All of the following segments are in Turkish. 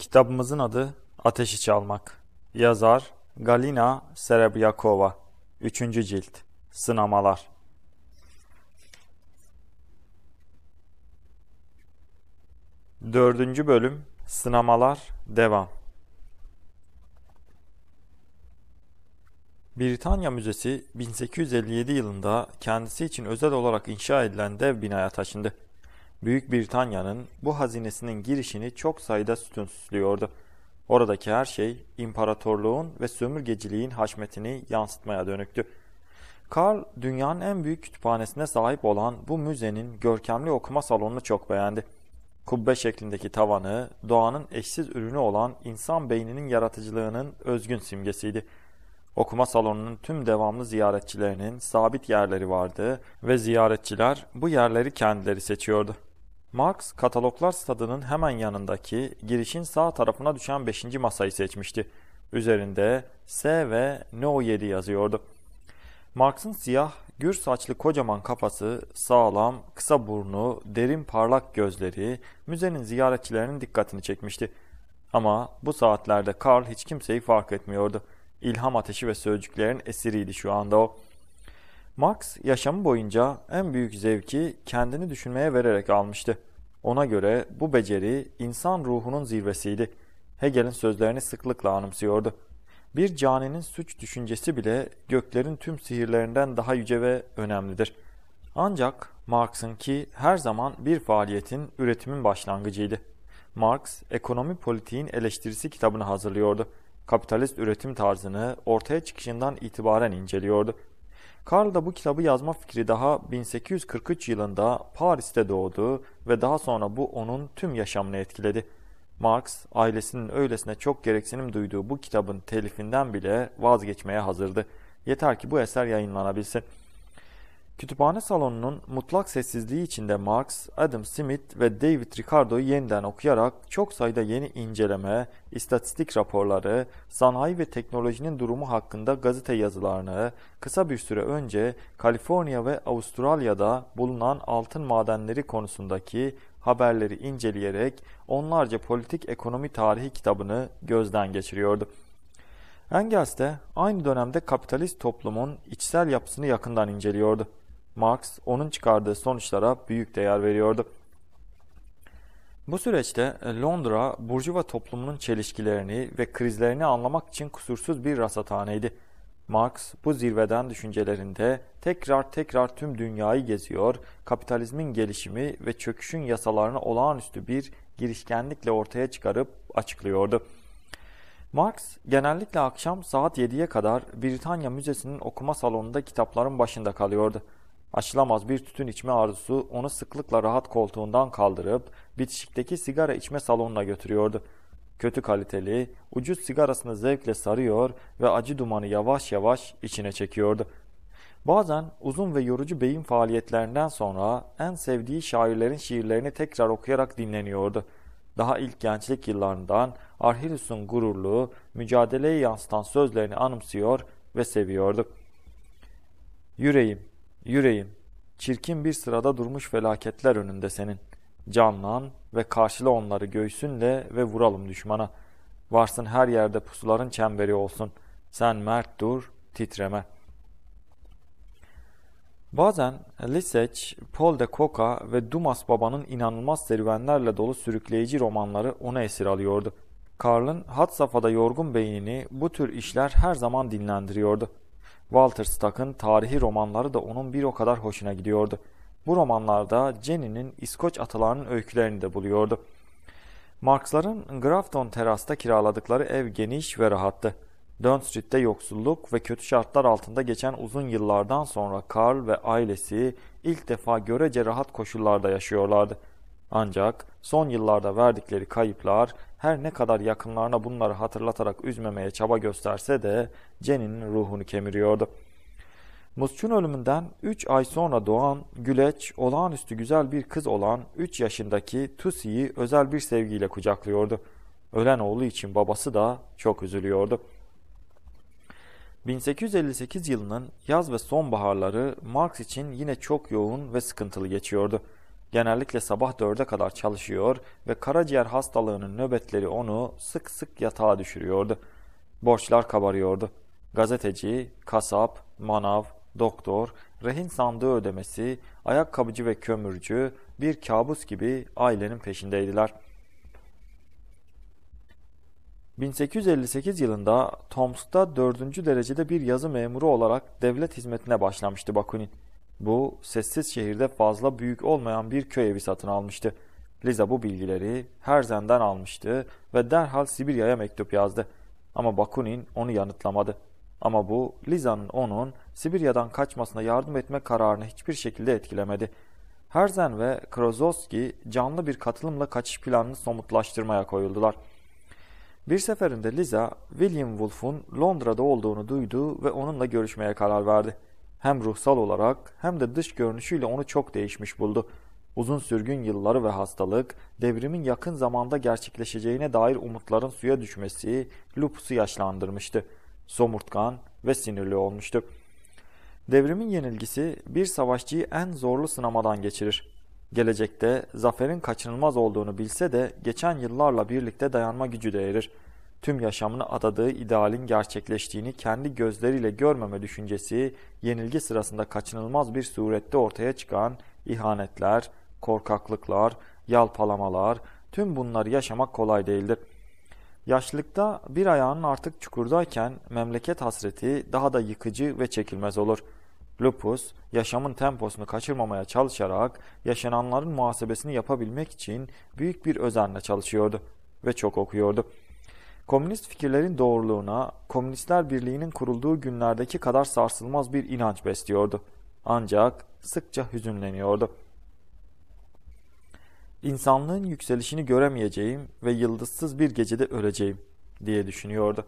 Kitabımızın adı Ateşi Çalmak. Yazar Galina Serebyakova. Üçüncü cilt. Sınamalar. Dördüncü bölüm Sınamalar devam. Britanya Müzesi 1857 yılında kendisi için özel olarak inşa edilen dev binaya taşındı. Büyük Britanya'nın bu hazinesinin girişini çok sayıda sütun süslüyordu. Oradaki her şey imparatorluğun ve sömürgeciliğin haşmetini yansıtmaya dönüktü. Karl dünyanın en büyük kütüphanesine sahip olan bu müzenin görkemli okuma salonunu çok beğendi. Kubbe şeklindeki tavanı doğanın eşsiz ürünü olan insan beyninin yaratıcılığının özgün simgesiydi. Okuma salonunun tüm devamlı ziyaretçilerinin sabit yerleri vardı ve ziyaretçiler bu yerleri kendileri seçiyordu. Marx, kataloglar stadının hemen yanındaki girişin sağ tarafına düşen 5. masayı seçmişti. Üzerinde S ve No 7 yazıyordu. Marx'ın siyah, gür saçlı kocaman kafası, sağlam, kısa burnu, derin parlak gözleri müzenin ziyaretçilerinin dikkatini çekmişti. Ama bu saatlerde Karl hiç kimseyi fark etmiyordu. İlham ateşi ve sözcüklerin esiriydi şu anda o. Marx yaşamı boyunca en büyük zevki kendini düşünmeye vererek almıştı. Ona göre bu beceri insan ruhunun zirvesiydi. Hegel'in sözlerini sıklıkla anımsıyordu. Bir caninin suç düşüncesi bile göklerin tüm sihirlerinden daha yüce ve önemlidir. Ancak Marx'ın ki her zaman bir faaliyetin, üretimin başlangıcıydı. Marx, ekonomi politiğin eleştirisi kitabını hazırlıyordu. Kapitalist üretim tarzını ortaya çıkışından itibaren inceliyordu. Karl da bu kitabı yazma fikri daha 1843 yılında Paris'te doğdu ve daha sonra bu onun tüm yaşamını etkiledi. Marx, ailesinin öylesine çok gereksinim duyduğu bu kitabın telifinden bile vazgeçmeye hazırdı. Yeter ki bu eser yayınlanabilsin. Kütüphane salonunun mutlak sessizliği içinde Marx, Adam Smith ve David Ricardo'yu yeniden okuyarak çok sayıda yeni inceleme, istatistik raporları, sanayi ve teknolojinin durumu hakkında gazete yazılarını, kısa bir süre önce Kaliforniya ve Avustralya'da bulunan altın madenleri konusundaki haberleri inceleyerek onlarca politik ekonomi tarihi kitabını gözden geçiriyordu. Engels de aynı dönemde kapitalist toplumun içsel yapısını yakından inceliyordu. Marx onun çıkardığı sonuçlara büyük değer veriyordu. Bu süreçte e, Londra, Burjuva toplumunun çelişkilerini ve krizlerini anlamak için kusursuz bir rasathaneydi. Marx bu zirveden düşüncelerinde tekrar tekrar tüm dünyayı geziyor, kapitalizmin gelişimi ve çöküşün yasalarını olağanüstü bir girişkenlikle ortaya çıkarıp açıklıyordu. Marx genellikle akşam saat 7'ye kadar Britanya Müzesi'nin okuma salonunda kitapların başında kalıyordu. Açılamaz bir tütün içme arzusu onu sıklıkla rahat koltuğundan kaldırıp bitişikteki sigara içme salonuna götürüyordu. Kötü kaliteli, ucuz sigarasını zevkle sarıyor ve acı dumanı yavaş yavaş içine çekiyordu. Bazen uzun ve yorucu beyin faaliyetlerinden sonra en sevdiği şairlerin şiirlerini tekrar okuyarak dinleniyordu. Daha ilk gençlik yıllarından Arhilius'un gururlu, mücadeleye yansıtan sözlerini anımsıyor ve seviyorduk. Yüreğim, Yüreğim, çirkin bir sırada durmuş felaketler önünde senin. Canlan ve karşıla onları göğsünle ve vuralım düşmana. Varsın her yerde pusuların çemberi olsun. Sen mert dur, titreme. Bazen Liseç, Paul de Coca ve Dumas babanın inanılmaz serüvenlerle dolu sürükleyici romanları ona esir alıyordu. Karl'ın hat safhada yorgun beynini bu tür işler her zaman dinlendiriyordu. Walter Stock'ın tarihi romanları da onun bir o kadar hoşuna gidiyordu. Bu romanlarda Jenny'nin İskoç atalarının öykülerini de buluyordu. Marksların Grafton terasta kiraladıkları ev geniş ve rahattı. Dön Street'te yoksulluk ve kötü şartlar altında geçen uzun yıllardan sonra Karl ve ailesi ilk defa görece rahat koşullarda yaşıyorlardı. Ancak son yıllarda verdikleri kayıplar her ne kadar yakınlarına bunları hatırlatarak üzmemeye çaba gösterse de Jenny'nin ruhunu kemiriyordu. Musç'un ölümünden 3 ay sonra doğan Güleç, olağanüstü güzel bir kız olan 3 yaşındaki Tusi'yi özel bir sevgiyle kucaklıyordu. Ölen oğlu için babası da çok üzülüyordu. 1858 yılının yaz ve sonbaharları Marx için yine çok yoğun ve sıkıntılı geçiyordu. Genellikle sabah dörde kadar çalışıyor ve karaciğer hastalığının nöbetleri onu sık sık yatağa düşürüyordu. Borçlar kabarıyordu. Gazeteci, kasap, manav, doktor, rehin sandığı ödemesi, ayakkabıcı ve kömürcü bir kabus gibi ailenin peşindeydiler. 1858 yılında Tomsk'ta 4. derecede bir yazı memuru olarak devlet hizmetine başlamıştı Bakunin. Bu sessiz şehirde fazla büyük olmayan bir köy evi satın almıştı. Liza bu bilgileri Herzen'den almıştı ve derhal Sibirya'ya mektup yazdı. Ama Bakunin onu yanıtlamadı. Ama bu Liza'nın onun Sibirya'dan kaçmasına yardım etme kararını hiçbir şekilde etkilemedi. Herzen ve Krozowski canlı bir katılımla kaçış planını somutlaştırmaya koyuldular. Bir seferinde Liza, William Wolfe'un Londra'da olduğunu duydu ve onunla görüşmeye karar verdi hem ruhsal olarak hem de dış görünüşüyle onu çok değişmiş buldu. Uzun sürgün yılları ve hastalık, devrimin yakın zamanda gerçekleşeceğine dair umutların suya düşmesi Lupus'u yaşlandırmıştı. Somurtkan ve sinirli olmuştu. Devrimin yenilgisi bir savaşçıyı en zorlu sınamadan geçirir. Gelecekte zaferin kaçınılmaz olduğunu bilse de geçen yıllarla birlikte dayanma gücü de erir tüm yaşamını adadığı idealin gerçekleştiğini kendi gözleriyle görmeme düşüncesi, yenilgi sırasında kaçınılmaz bir surette ortaya çıkan ihanetler, korkaklıklar, yalpalamalar, tüm bunları yaşamak kolay değildir. Yaşlılıkta bir ayağının artık çukurdayken memleket hasreti daha da yıkıcı ve çekilmez olur. Lupus, yaşamın temposunu kaçırmamaya çalışarak yaşananların muhasebesini yapabilmek için büyük bir özenle çalışıyordu ve çok okuyordu. Komünist fikirlerin doğruluğuna, Komünistler Birliği'nin kurulduğu günlerdeki kadar sarsılmaz bir inanç besliyordu. Ancak sıkça hüzünleniyordu. İnsanlığın yükselişini göremeyeceğim ve yıldızsız bir gecede öleceğim diye düşünüyordu.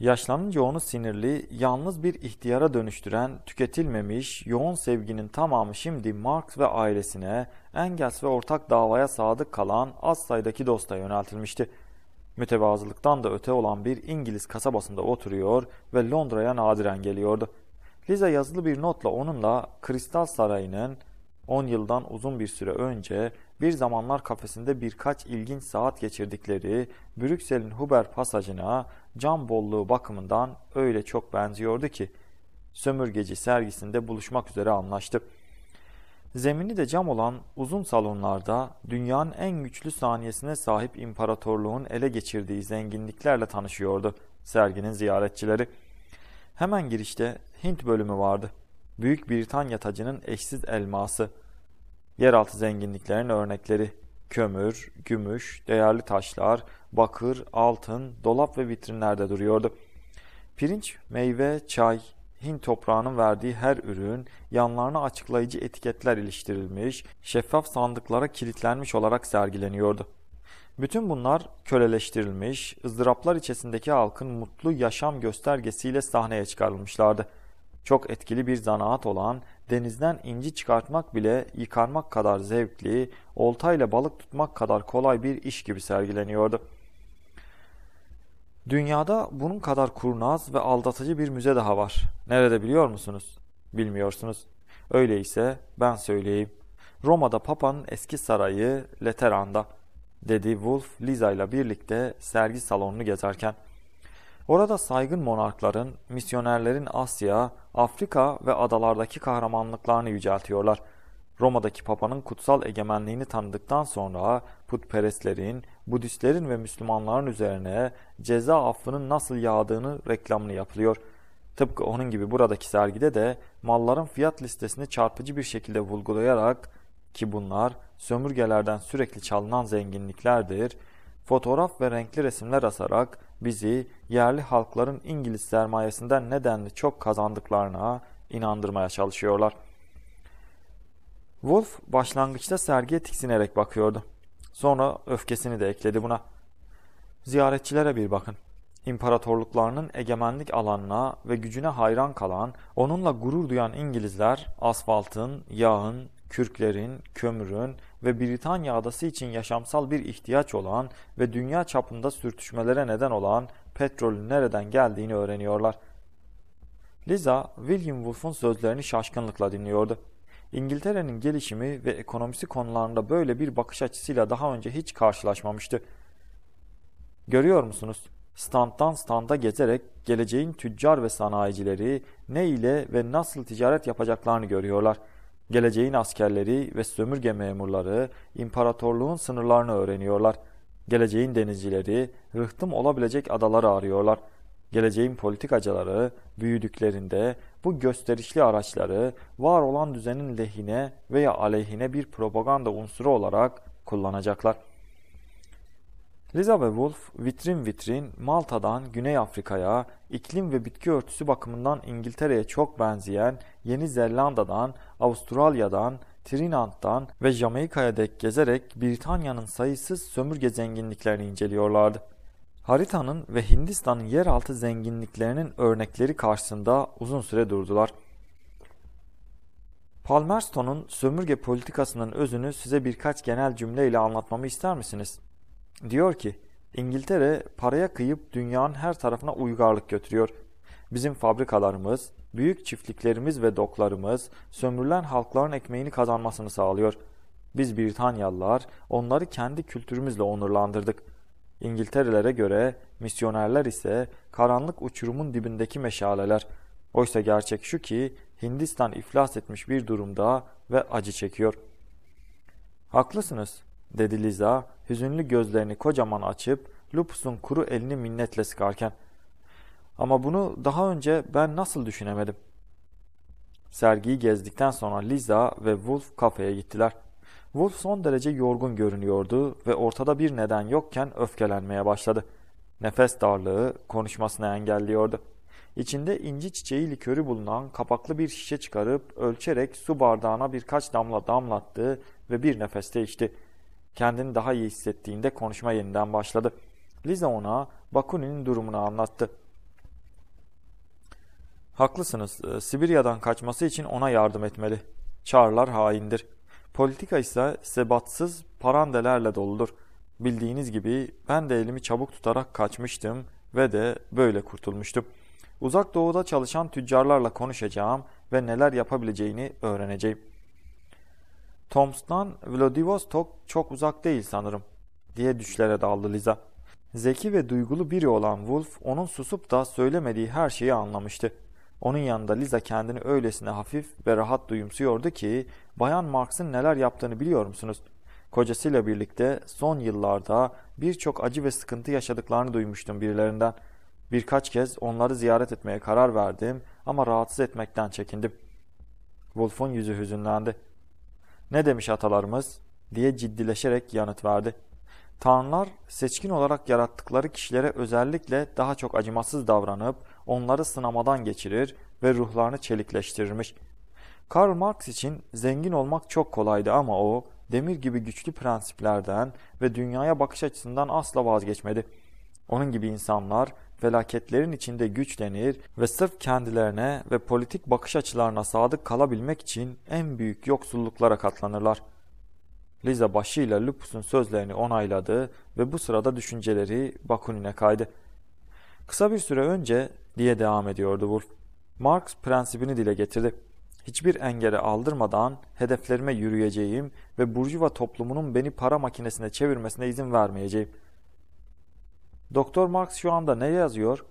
Yaşlanınca onu sinirli, yalnız bir ihtiyara dönüştüren, tüketilmemiş, yoğun sevginin tamamı şimdi Marx ve ailesine, Engels ve ortak davaya sadık kalan az sayıdaki dosta yöneltilmişti. Mütevazılıktan da öte olan bir İngiliz kasabasında oturuyor ve Londra'ya nadiren geliyordu. Liza yazılı bir notla onunla Kristal Sarayı'nın 10 yıldan uzun bir süre önce bir zamanlar kafesinde birkaç ilginç saat geçirdikleri Brüksel'in Huber pasajına cam bolluğu bakımından öyle çok benziyordu ki sömürgeci sergisinde buluşmak üzere anlaştı. Zemini de cam olan uzun salonlarda dünyanın en güçlü saniyesine sahip imparatorluğun ele geçirdiği zenginliklerle tanışıyordu serginin ziyaretçileri. Hemen girişte Hint bölümü vardı. Büyük Britanya tacının eşsiz elması, yeraltı zenginliklerin örnekleri, kömür, gümüş, değerli taşlar, bakır, altın, dolap ve vitrinlerde duruyordu. Pirinç, meyve, çay, Hint toprağının verdiği her ürün yanlarına açıklayıcı etiketler iliştirilmiş, şeffaf sandıklara kilitlenmiş olarak sergileniyordu. Bütün bunlar köleleştirilmiş, ızdıraplar içerisindeki halkın mutlu yaşam göstergesiyle sahneye çıkarılmışlardı. Çok etkili bir zanaat olan denizden inci çıkartmak bile yıkarmak kadar zevkli, oltayla balık tutmak kadar kolay bir iş gibi sergileniyordu.'' Dünyada bunun kadar kurnaz ve aldatıcı bir müze daha var. Nerede biliyor musunuz? Bilmiyorsunuz. Öyleyse ben söyleyeyim. Roma'da Papa'nın eski sarayı Lateran'da dedi Wolf Liza ile birlikte sergi salonunu gezerken. Orada saygın monarkların, misyonerlerin Asya, Afrika ve adalardaki kahramanlıklarını yüceltiyorlar. Roma'daki papanın kutsal egemenliğini tanıdıktan sonra putperestlerin, Budistlerin ve Müslümanların üzerine ceza affının nasıl yağdığını reklamını yapılıyor. Tıpkı onun gibi buradaki sergide de malların fiyat listesini çarpıcı bir şekilde vurgulayarak ki bunlar sömürgelerden sürekli çalınan zenginliklerdir, fotoğraf ve renkli resimler asarak bizi yerli halkların İngiliz sermayesinden nedenli çok kazandıklarına inandırmaya çalışıyorlar. Wolf başlangıçta sergiye tiksinerek bakıyordu. Sonra öfkesini de ekledi buna. Ziyaretçilere bir bakın. İmparatorluklarının egemenlik alanına ve gücüne hayran kalan, onunla gurur duyan İngilizler asfaltın, yağın, kürklerin, kömürün ve Britanya adası için yaşamsal bir ihtiyaç olan ve dünya çapında sürtüşmelere neden olan petrolün nereden geldiğini öğreniyorlar. Liza, William Wolf'un sözlerini şaşkınlıkla dinliyordu. İngiltere'nin gelişimi ve ekonomisi konularında böyle bir bakış açısıyla daha önce hiç karşılaşmamıştı. Görüyor musunuz? Standtan standa gezerek geleceğin tüccar ve sanayicileri ne ile ve nasıl ticaret yapacaklarını görüyorlar. Geleceğin askerleri ve sömürge memurları imparatorluğun sınırlarını öğreniyorlar. Geleceğin denizcileri rıhtım olabilecek adaları arıyorlar. Geleceğin politikacıları büyüdüklerinde bu gösterişli araçları var olan düzenin lehine veya aleyhine bir propaganda unsuru olarak kullanacaklar. Liza ve Wolf vitrin vitrin Malta'dan Güney Afrika'ya, iklim ve bitki örtüsü bakımından İngiltere'ye çok benzeyen Yeni Zelanda'dan, Avustralya'dan, Trinidad'dan ve Jamaika'ya dek gezerek Britanya'nın sayısız sömürge zenginliklerini inceliyorlardı. Haritanın ve Hindistan'ın yeraltı zenginliklerinin örnekleri karşısında uzun süre durdular. Palmerston'un sömürge politikasının özünü size birkaç genel cümleyle anlatmamı ister misiniz? Diyor ki, İngiltere paraya kıyıp dünyanın her tarafına uygarlık götürüyor. Bizim fabrikalarımız, büyük çiftliklerimiz ve doklarımız sömürülen halkların ekmeğini kazanmasını sağlıyor. Biz Britanyalılar onları kendi kültürümüzle onurlandırdık.'' İngilterelere göre misyonerler ise karanlık uçurumun dibindeki meşaleler. Oysa gerçek şu ki Hindistan iflas etmiş bir durumda ve acı çekiyor. Haklısınız dedi Liza hüzünlü gözlerini kocaman açıp Lupus'un kuru elini minnetle sıkarken. Ama bunu daha önce ben nasıl düşünemedim? Sergiyi gezdikten sonra Liza ve Wolf kafeye gittiler. Wolf son derece yorgun görünüyordu ve ortada bir neden yokken öfkelenmeye başladı. Nefes darlığı konuşmasını engelliyordu. İçinde inci çiçeği likörü bulunan kapaklı bir şişe çıkarıp ölçerek su bardağına birkaç damla damlattı ve bir nefeste içti. Kendini daha iyi hissettiğinde konuşma yeniden başladı. Liza ona Bakunin'in durumunu anlattı. Haklısınız, e, Sibirya'dan kaçması için ona yardım etmeli. Çağrılar haindir. Politika ise sebatsız parandelerle doludur. Bildiğiniz gibi ben de elimi çabuk tutarak kaçmıştım ve de böyle kurtulmuştum. Uzak doğuda çalışan tüccarlarla konuşacağım ve neler yapabileceğini öğreneceğim. Tomsk'tan Vladivostok çok uzak değil sanırım diye düşlere daldı Liza. Zeki ve duygulu biri olan Wolf onun susup da söylemediği her şeyi anlamıştı. Onun yanında Liza kendini öylesine hafif ve rahat duyumsuyordu ki Bayan Marks'ın neler yaptığını biliyor musunuz? Kocasıyla birlikte son yıllarda birçok acı ve sıkıntı yaşadıklarını duymuştum birilerinden. Birkaç kez onları ziyaret etmeye karar verdim ama rahatsız etmekten çekindim. Wolf'un yüzü hüzünlendi. Ne demiş atalarımız diye ciddileşerek yanıt verdi. Tanrılar seçkin olarak yarattıkları kişilere özellikle daha çok acımasız davranıp onları sınamadan geçirir ve ruhlarını çelikleştirmiş. Karl Marx için zengin olmak çok kolaydı ama o, demir gibi güçlü prensiplerden ve dünyaya bakış açısından asla vazgeçmedi. Onun gibi insanlar felaketlerin içinde güçlenir ve sırf kendilerine ve politik bakış açılarına sadık kalabilmek için en büyük yoksulluklara katlanırlar. Liza başıyla Lupus'un sözlerini onayladı ve bu sırada düşünceleri Bakunin'e kaydı. Kısa bir süre önce diye devam ediyordu Wolf. Marx prensibini dile getirdi. Hiçbir engele aldırmadan hedeflerime yürüyeceğim ve Burjuva toplumunun beni para makinesine çevirmesine izin vermeyeceğim. Doktor Marx şu anda ne yazıyor?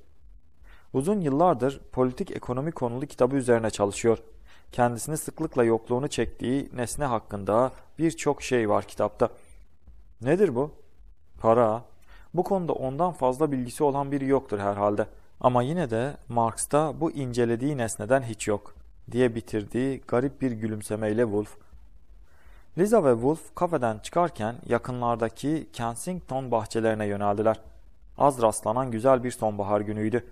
Uzun yıllardır politik ekonomi konulu kitabı üzerine çalışıyor. Kendisini sıklıkla yokluğunu çektiği nesne hakkında birçok şey var kitapta. Nedir bu? Para, bu konuda ondan fazla bilgisi olan biri yoktur herhalde. Ama yine de Marx'ta bu incelediği nesneden hiç yok diye bitirdiği garip bir gülümsemeyle Wolf. Lisa ve Wolf kafeden çıkarken yakınlardaki Kensington bahçelerine yöneldiler. Az rastlanan güzel bir sonbahar günüydü.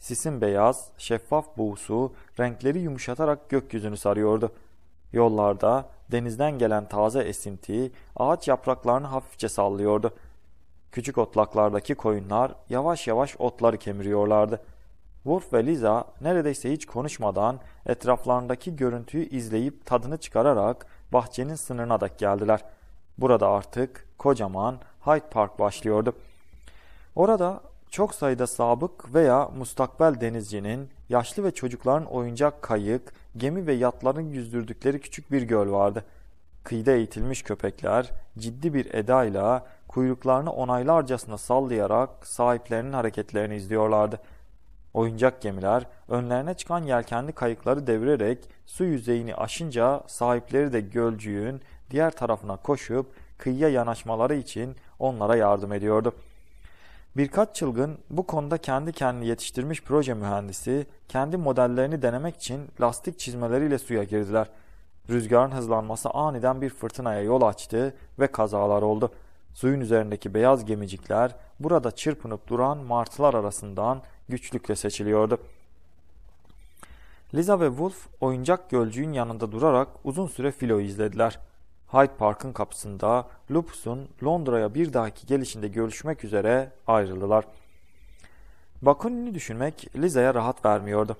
Sisin beyaz, şeffaf buğusu renkleri yumuşatarak gökyüzünü sarıyordu. Yollarda denizden gelen taze esinti ağaç yapraklarını hafifçe sallıyordu. Küçük otlaklardaki koyunlar yavaş yavaş otları kemiriyorlardı. Wolf ve Liza neredeyse hiç konuşmadan etraflarındaki görüntüyü izleyip tadını çıkararak bahçenin sınırına da geldiler. Burada artık kocaman Hyde Park başlıyordu. Orada çok sayıda sabık veya mustakbel denizcinin, yaşlı ve çocukların oyuncak kayık, gemi ve yatların yüzdürdükleri küçük bir göl vardı.'' Kıyıda eğitilmiş köpekler ciddi bir edayla kuyruklarını onaylarcasına sallayarak sahiplerinin hareketlerini izliyorlardı. Oyuncak gemiler önlerine çıkan yelkenli kayıkları devirerek su yüzeyini aşınca sahipleri de gölcüğün diğer tarafına koşup kıyıya yanaşmaları için onlara yardım ediyordu. Birkaç çılgın bu konuda kendi kendini yetiştirmiş proje mühendisi kendi modellerini denemek için lastik çizmeleriyle suya girdiler.'' Rüzgarın hızlanması aniden bir fırtınaya yol açtı ve kazalar oldu. Suyun üzerindeki beyaz gemicikler burada çırpınıp duran martılar arasından güçlükle seçiliyordu. Liza ve Wolf oyuncak gölcüğün yanında durarak uzun süre filo izlediler. Hyde Park'ın kapısında Lupus'un Londra'ya bir dahaki gelişinde görüşmek üzere ayrıldılar. Bakunin'i düşünmek Liza'ya rahat vermiyordu.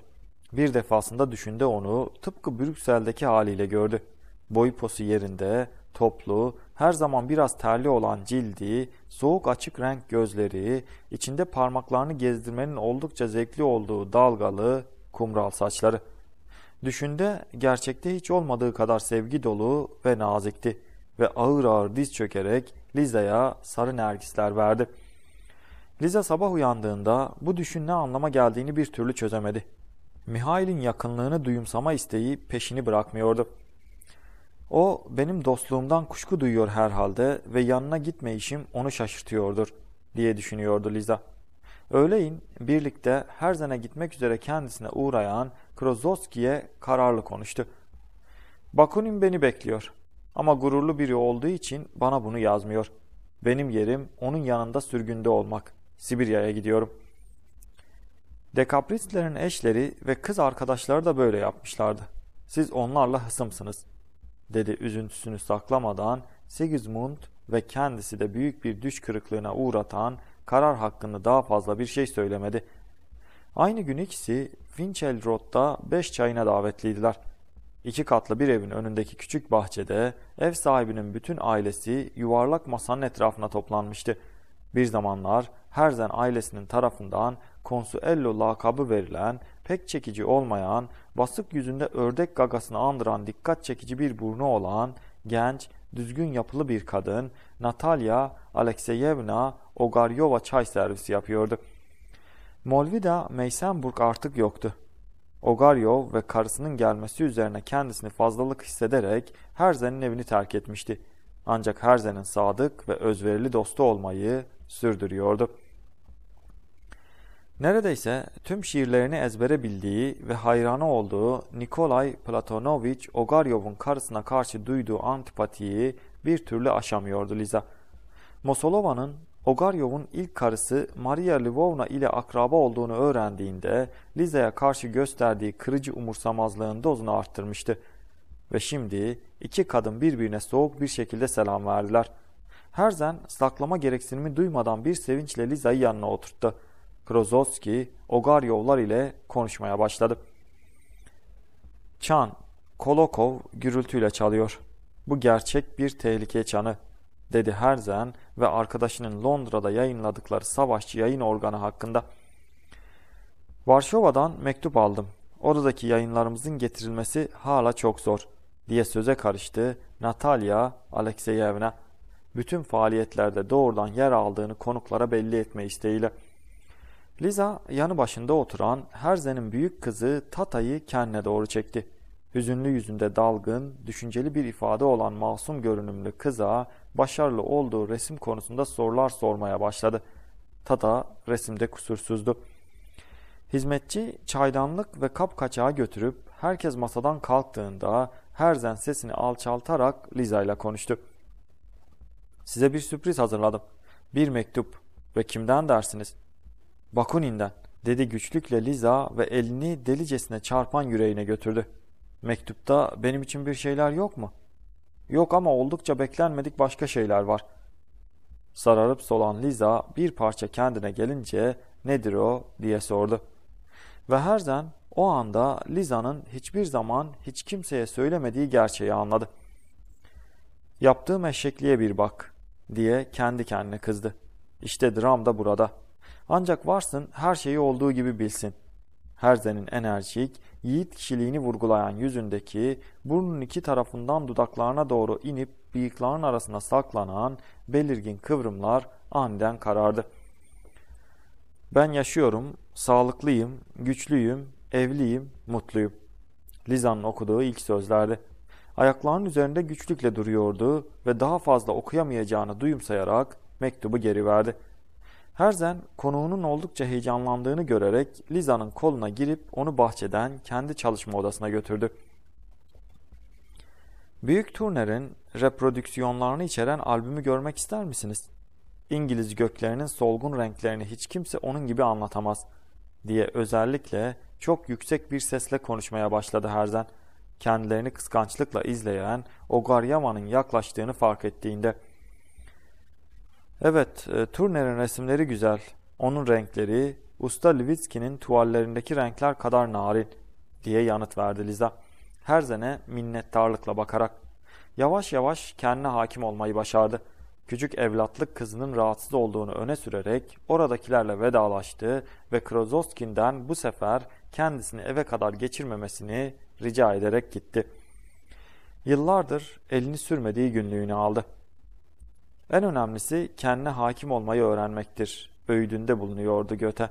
Bir defasında düşünde onu tıpkı Brüksel'deki haliyle gördü. Boy posu yerinde, toplu, her zaman biraz terli olan cildi, soğuk açık renk gözleri, içinde parmaklarını gezdirmenin oldukça zevkli olduğu dalgalı, kumral saçları. Düşünde gerçekte hiç olmadığı kadar sevgi dolu ve nazikti ve ağır ağır diz çökerek Liza'ya sarı nergisler verdi. Liza sabah uyandığında bu düşün ne anlama geldiğini bir türlü çözemedi. Mihail'in yakınlığını duyumsama isteği peşini bırakmıyordu. O benim dostluğumdan kuşku duyuyor herhalde ve yanına gitmeyişim onu şaşırtıyordur diye düşünüyordu Liza. Öğleyin birlikte Herzen'e gitmek üzere kendisine uğrayan Krozovski'ye kararlı konuştu. Bakunin beni bekliyor ama gururlu biri olduğu için bana bunu yazmıyor. Benim yerim onun yanında sürgünde olmak. Sibirya'ya gidiyorum.'' Dekabristlerin eşleri ve kız arkadaşları da böyle yapmışlardı. Siz onlarla hısımsınız, dedi üzüntüsünü saklamadan Sigismund ve kendisi de büyük bir düş kırıklığına uğratan karar hakkında daha fazla bir şey söylemedi. Aynı gün ikisi Finchelrod'da beş çayına davetliydiler. İki katlı bir evin önündeki küçük bahçede ev sahibinin bütün ailesi yuvarlak masanın etrafına toplanmıştı. Bir zamanlar Herzen ailesinin tarafından Consuello lakabı verilen, pek çekici olmayan, basık yüzünde ördek gagasını andıran dikkat çekici bir burnu olan, genç, düzgün yapılı bir kadın, Natalya Alekseyevna Ogaryova çay servisi yapıyordu. Molvida Meysenburg artık yoktu. Ogaryov ve karısının gelmesi üzerine kendisini fazlalık hissederek Herzen'in evini terk etmişti. Ancak Herzen'in sadık ve özverili dostu olmayı sürdürüyordu. Neredeyse tüm şiirlerini ezbere bildiği ve hayranı olduğu Nikolay Platonovich Ogaryov'un karısına karşı duyduğu antipatiyi bir türlü aşamıyordu Liza. Mosolova'nın Ogaryov'un ilk karısı Maria Lvovna ile akraba olduğunu öğrendiğinde Liza'ya karşı gösterdiği kırıcı umursamazlığın dozunu arttırmıştı. Ve şimdi iki kadın birbirine soğuk bir şekilde selam verdiler. Herzen saklama gereksinimi duymadan bir sevinçle Liza'yı yanına oturttu. Krozovski, Ogaryovlar ile konuşmaya başladı. Çan, Kolokov gürültüyle çalıyor. Bu gerçek bir tehlike çanı, dedi Herzen ve arkadaşının Londra'da yayınladıkları savaşçı yayın organı hakkında. Varşova'dan mektup aldım. Oradaki yayınlarımızın getirilmesi hala çok zor, diye söze karıştı Natalya Alekseyevna. Bütün faaliyetlerde doğrudan yer aldığını konuklara belli etme isteğiyle. Liza yanı başında oturan Herzen'in büyük kızı Tata'yı kendine doğru çekti. Hüzünlü yüzünde dalgın, düşünceli bir ifade olan masum görünümlü kıza başarılı olduğu resim konusunda sorular sormaya başladı. Tata resimde kusursuzdu. Hizmetçi çaydanlık ve kap kaçağı götürüp herkes masadan kalktığında Herzen sesini alçaltarak Liza ile konuştu. Size bir sürpriz hazırladım. Bir mektup ve kimden dersiniz? Bakunin'den dedi güçlükle Liza ve elini delicesine çarpan yüreğine götürdü. Mektupta benim için bir şeyler yok mu? Yok ama oldukça beklenmedik başka şeyler var. Sararıp solan Liza bir parça kendine gelince nedir o diye sordu. Ve Herzen o anda Liza'nın hiçbir zaman hiç kimseye söylemediği gerçeği anladı. Yaptığım eşekliğe bir bak diye kendi kendine kızdı. İşte dram da burada.'' Ancak varsın her şeyi olduğu gibi bilsin. Herzen'in enerjik, yiğit kişiliğini vurgulayan yüzündeki, burnun iki tarafından dudaklarına doğru inip bıyıkların arasına saklanan belirgin kıvrımlar aniden karardı. Ben yaşıyorum, sağlıklıyım, güçlüyüm, evliyim, mutluyum. Liza'nın okuduğu ilk sözlerdi. Ayaklarının üzerinde güçlükle duruyordu ve daha fazla okuyamayacağını duyumsayarak mektubu geri verdi. Herzen konuğunun oldukça heyecanlandığını görerek Liza'nın koluna girip onu bahçeden kendi çalışma odasına götürdü. Büyük Turner'in reprodüksiyonlarını içeren albümü görmek ister misiniz? İngiliz göklerinin solgun renklerini hiç kimse onun gibi anlatamaz diye özellikle çok yüksek bir sesle konuşmaya başladı Herzen. Kendilerini kıskançlıkla izleyen Ogaryama'nın yaklaştığını fark ettiğinde Evet, e, Turner'in resimleri güzel. Onun renkleri Usta Levitsky'nin tuvallerindeki renkler kadar narin diye yanıt verdi Liza. Her sene minnettarlıkla bakarak. Yavaş yavaş kendine hakim olmayı başardı. Küçük evlatlık kızının rahatsız olduğunu öne sürerek oradakilerle vedalaştı ve Krozoskin'den bu sefer kendisini eve kadar geçirmemesini rica ederek gitti. Yıllardır elini sürmediği günlüğünü aldı. En önemlisi kendine hakim olmayı öğrenmektir. Öğüdünde bulunuyordu Göte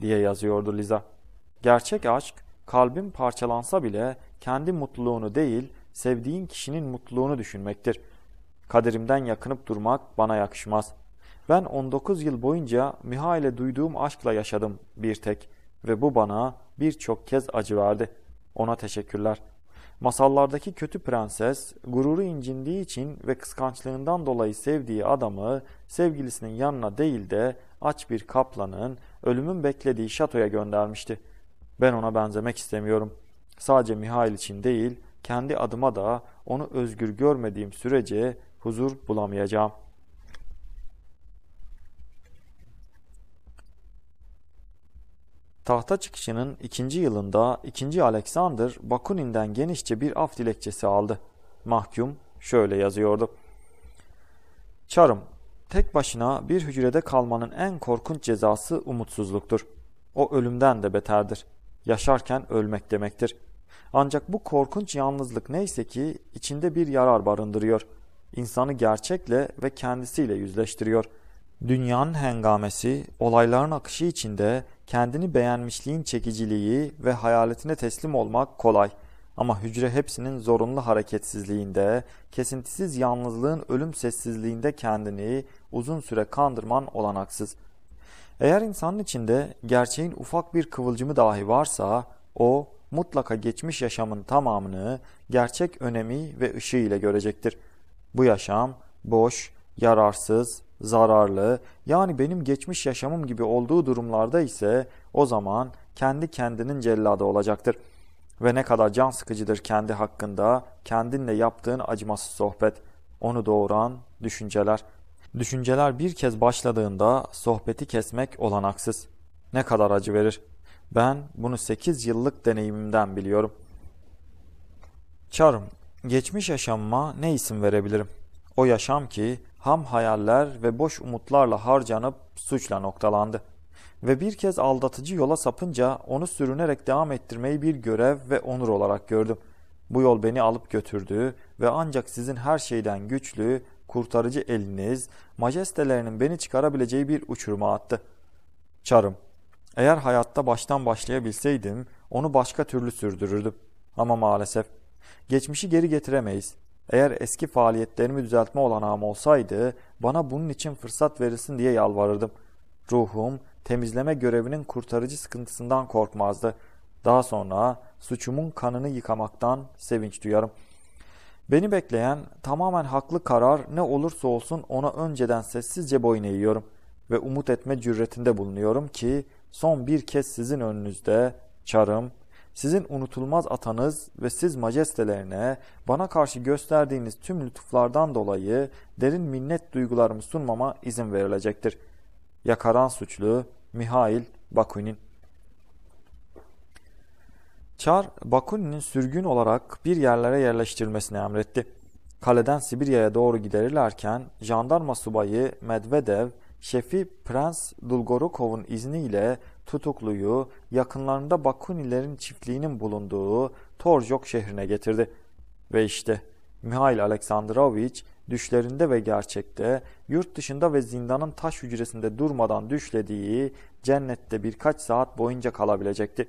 diye yazıyordu Liza. Gerçek aşk kalbin parçalansa bile kendi mutluluğunu değil sevdiğin kişinin mutluluğunu düşünmektir. Kaderimden yakınıp durmak bana yakışmaz. Ben 19 yıl boyunca Mihail'e duyduğum aşkla yaşadım bir tek ve bu bana birçok kez acı verdi. Ona teşekkürler.'' Masallardaki kötü prenses gururu incindiği için ve kıskançlığından dolayı sevdiği adamı sevgilisinin yanına değil de aç bir kaplanın ölümün beklediği şatoya göndermişti. Ben ona benzemek istemiyorum. Sadece Mihail için değil kendi adıma da onu özgür görmediğim sürece huzur bulamayacağım.'' Tahta çıkışının ikinci yılında ikinci Alexander Bakunin'den genişçe bir af dilekçesi aldı. Mahkum şöyle yazıyordu. Çarım, tek başına bir hücrede kalmanın en korkunç cezası umutsuzluktur. O ölümden de beterdir. Yaşarken ölmek demektir. Ancak bu korkunç yalnızlık neyse ki içinde bir yarar barındırıyor. İnsanı gerçekle ve kendisiyle yüzleştiriyor.'' Dünyanın hengamesi, olayların akışı içinde kendini beğenmişliğin çekiciliği ve hayaletine teslim olmak kolay. Ama hücre hepsinin zorunlu hareketsizliğinde, kesintisiz yalnızlığın ölüm sessizliğinde kendini uzun süre kandırman olanaksız. Eğer insanın içinde gerçeğin ufak bir kıvılcımı dahi varsa, o mutlaka geçmiş yaşamın tamamını gerçek önemi ve ışığı ile görecektir. Bu yaşam boş, yararsız, zararlı yani benim geçmiş yaşamım gibi olduğu durumlarda ise o zaman kendi kendinin celladı olacaktır. Ve ne kadar can sıkıcıdır kendi hakkında kendinle yaptığın acımasız sohbet, onu doğuran düşünceler. Düşünceler bir kez başladığında sohbeti kesmek olanaksız. Ne kadar acı verir. Ben bunu 8 yıllık deneyimimden biliyorum. Çarım, geçmiş yaşamıma ne isim verebilirim? O yaşam ki ham hayaller ve boş umutlarla harcanıp suçla noktalandı. Ve bir kez aldatıcı yola sapınca onu sürünerek devam ettirmeyi bir görev ve onur olarak gördüm. Bu yol beni alıp götürdü ve ancak sizin her şeyden güçlü, kurtarıcı eliniz, majestelerinin beni çıkarabileceği bir uçuruma attı. Çarım, eğer hayatta baştan başlayabilseydim onu başka türlü sürdürürdüm. Ama maalesef geçmişi geri getiremeyiz. Eğer eski faaliyetlerimi düzeltme olanağım olsaydı bana bunun için fırsat verilsin diye yalvarırdım. Ruhum temizleme görevinin kurtarıcı sıkıntısından korkmazdı. Daha sonra suçumun kanını yıkamaktan sevinç duyarım. Beni bekleyen tamamen haklı karar ne olursa olsun ona önceden sessizce boyun eğiyorum ve umut etme cüretinde bulunuyorum ki son bir kez sizin önünüzde çarım, sizin unutulmaz atanız ve siz majestelerine bana karşı gösterdiğiniz tüm lütuflardan dolayı derin minnet duygularımı sunmama izin verilecektir. Yakaran suçlu Mihail Bakunin Çar, Bakunin'in sürgün olarak bir yerlere yerleştirilmesini emretti. Kaleden Sibirya'ya doğru giderirlerken jandarma subayı Medvedev, şefi Prens Dolgorukov'un izniyle tutukluyu yakınlarında Bakunilerin çiftliğinin bulunduğu Torjok şehrine getirdi. Ve işte Mihail Aleksandrovich düşlerinde ve gerçekte yurt dışında ve zindanın taş hücresinde durmadan düşlediği cennette birkaç saat boyunca kalabilecekti.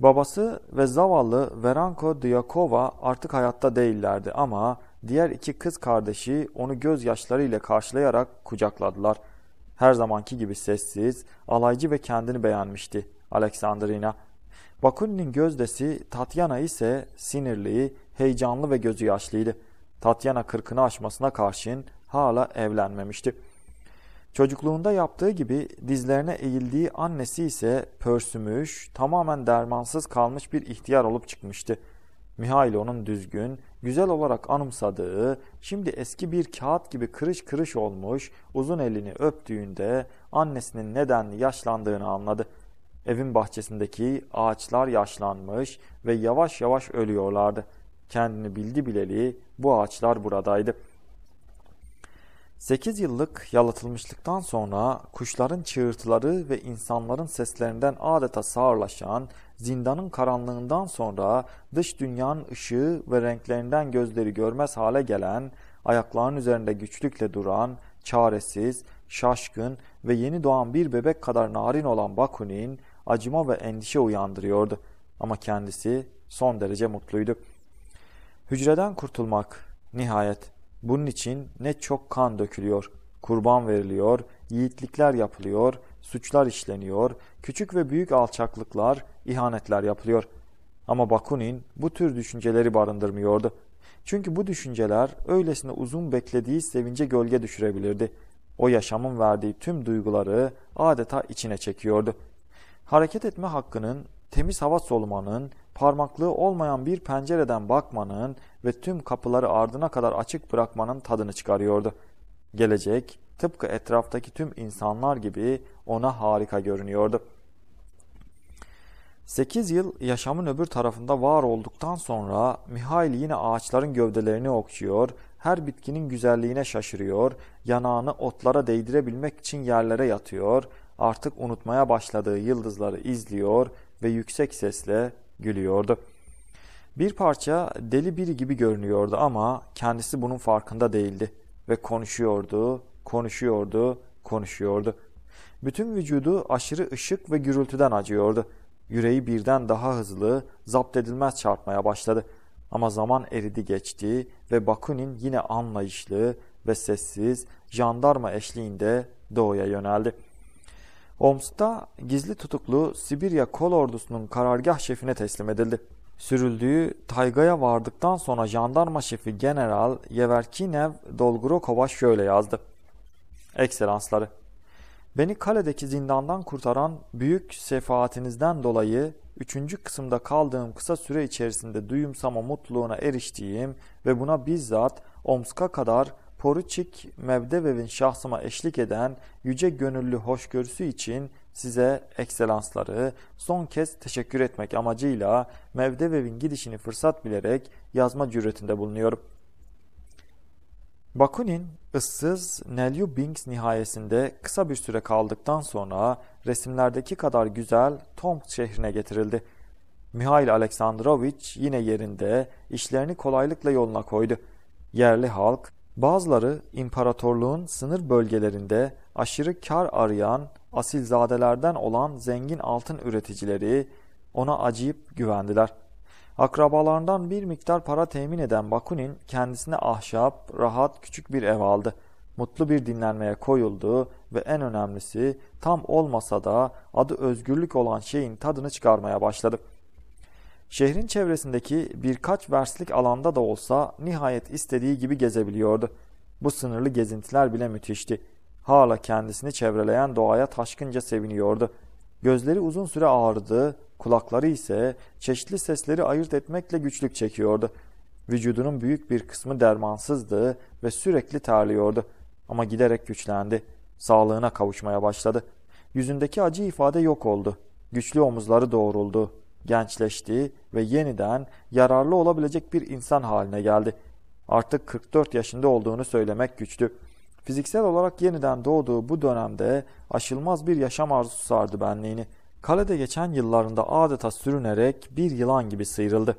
Babası ve zavallı Veranko Dyakova artık hayatta değillerdi ama diğer iki kız kardeşi onu gözyaşlarıyla karşılayarak kucakladılar. Her zamanki gibi sessiz, alaycı ve kendini beğenmişti Aleksandrina. Bakunin'in gözdesi Tatyana ise sinirli, heyecanlı ve gözü yaşlıydı. Tatyana kırkını aşmasına karşın hala evlenmemişti. Çocukluğunda yaptığı gibi dizlerine eğildiği annesi ise pörsümüş, tamamen dermansız kalmış bir ihtiyar olup çıkmıştı. Mihail onun düzgün, güzel olarak anımsadığı, şimdi eski bir kağıt gibi kırış kırış olmuş uzun elini öptüğünde annesinin neden yaşlandığını anladı. Evin bahçesindeki ağaçlar yaşlanmış ve yavaş yavaş ölüyorlardı. Kendini bildi bileli bu ağaçlar buradaydı.'' 8 yıllık yalıtılmışlıktan sonra kuşların çığırtıları ve insanların seslerinden adeta sağırlaşan zindanın karanlığından sonra dış dünyanın ışığı ve renklerinden gözleri görmez hale gelen, ayaklarının üzerinde güçlükle duran, çaresiz, şaşkın ve yeni doğan bir bebek kadar narin olan Bakunin acıma ve endişe uyandırıyordu. Ama kendisi son derece mutluydu. Hücreden kurtulmak nihayet bunun için ne çok kan dökülüyor, kurban veriliyor, yiğitlikler yapılıyor, suçlar işleniyor, küçük ve büyük alçaklıklar, ihanetler yapılıyor. Ama Bakunin bu tür düşünceleri barındırmıyordu. Çünkü bu düşünceler öylesine uzun beklediği sevince gölge düşürebilirdi. O yaşamın verdiği tüm duyguları adeta içine çekiyordu. Hareket etme hakkının, temiz hava solumanın, parmaklığı olmayan bir pencereden bakmanın, ve tüm kapıları ardına kadar açık bırakmanın tadını çıkarıyordu. Gelecek, tıpkı etraftaki tüm insanlar gibi ona harika görünüyordu. Sekiz yıl yaşamın öbür tarafında var olduktan sonra Mihail yine ağaçların gövdelerini okşuyor, her bitkinin güzelliğine şaşırıyor, yanağını otlara değdirebilmek için yerlere yatıyor, artık unutmaya başladığı yıldızları izliyor ve yüksek sesle gülüyordu.'' Bir parça deli biri gibi görünüyordu ama kendisi bunun farkında değildi ve konuşuyordu, konuşuyordu, konuşuyordu. Bütün vücudu aşırı ışık ve gürültüden acıyordu. Yüreği birden daha hızlı, zapt edilmez çarpmaya başladı. Ama zaman eridi geçti ve Bakunin yine anlayışlı ve sessiz jandarma eşliğinde doğuya yöneldi. Omsk'ta gizli tutuklu Sibirya kol ordusunun karargah şefine teslim edildi sürüldüğü taygaya vardıktan sonra jandarma şefi General Yeverkinev Dolgorukova şöyle yazdı. Ekselansları, beni kaledeki zindandan kurtaran büyük sefaatinizden dolayı 3. kısımda kaldığım kısa süre içerisinde duyumsama mutluluğuna eriştiğim ve buna bizzat Omsk'a kadar Poruçik Mevdevev'in şahsıma eşlik eden yüce gönüllü hoşgörüsü için size ekselansları son kez teşekkür etmek amacıyla Mevdevev'in gidişini fırsat bilerek yazma cüretinde bulunuyorum. Bakunin ıssız Binks nihayesinde kısa bir süre kaldıktan sonra resimlerdeki kadar güzel Tomsk şehrine getirildi. Mihail Aleksandrovich yine yerinde işlerini kolaylıkla yoluna koydu. Yerli halk, bazıları imparatorluğun sınır bölgelerinde aşırı kar arayan asilzadelerden olan zengin altın üreticileri ona acıyıp güvendiler. Akrabalarından bir miktar para temin eden Bakunin kendisine ahşap, rahat küçük bir ev aldı. Mutlu bir dinlenmeye koyuldu ve en önemlisi tam olmasa da adı özgürlük olan şeyin tadını çıkarmaya başladı. Şehrin çevresindeki birkaç verslik alanda da olsa nihayet istediği gibi gezebiliyordu. Bu sınırlı gezintiler bile müthişti. Hala kendisini çevreleyen doğaya taşkınca seviniyordu. Gözleri uzun süre ağrıdı, kulakları ise çeşitli sesleri ayırt etmekle güçlük çekiyordu. Vücudunun büyük bir kısmı dermansızdı ve sürekli terliyordu. Ama giderek güçlendi. Sağlığına kavuşmaya başladı. Yüzündeki acı ifade yok oldu. Güçlü omuzları doğruldu. Gençleşti ve yeniden yararlı olabilecek bir insan haline geldi. Artık 44 yaşında olduğunu söylemek güçtü. Fiziksel olarak yeniden doğduğu bu dönemde aşılmaz bir yaşam arzusu sardı benliğini. Kalede geçen yıllarında adeta sürünerek bir yılan gibi sıyrıldı.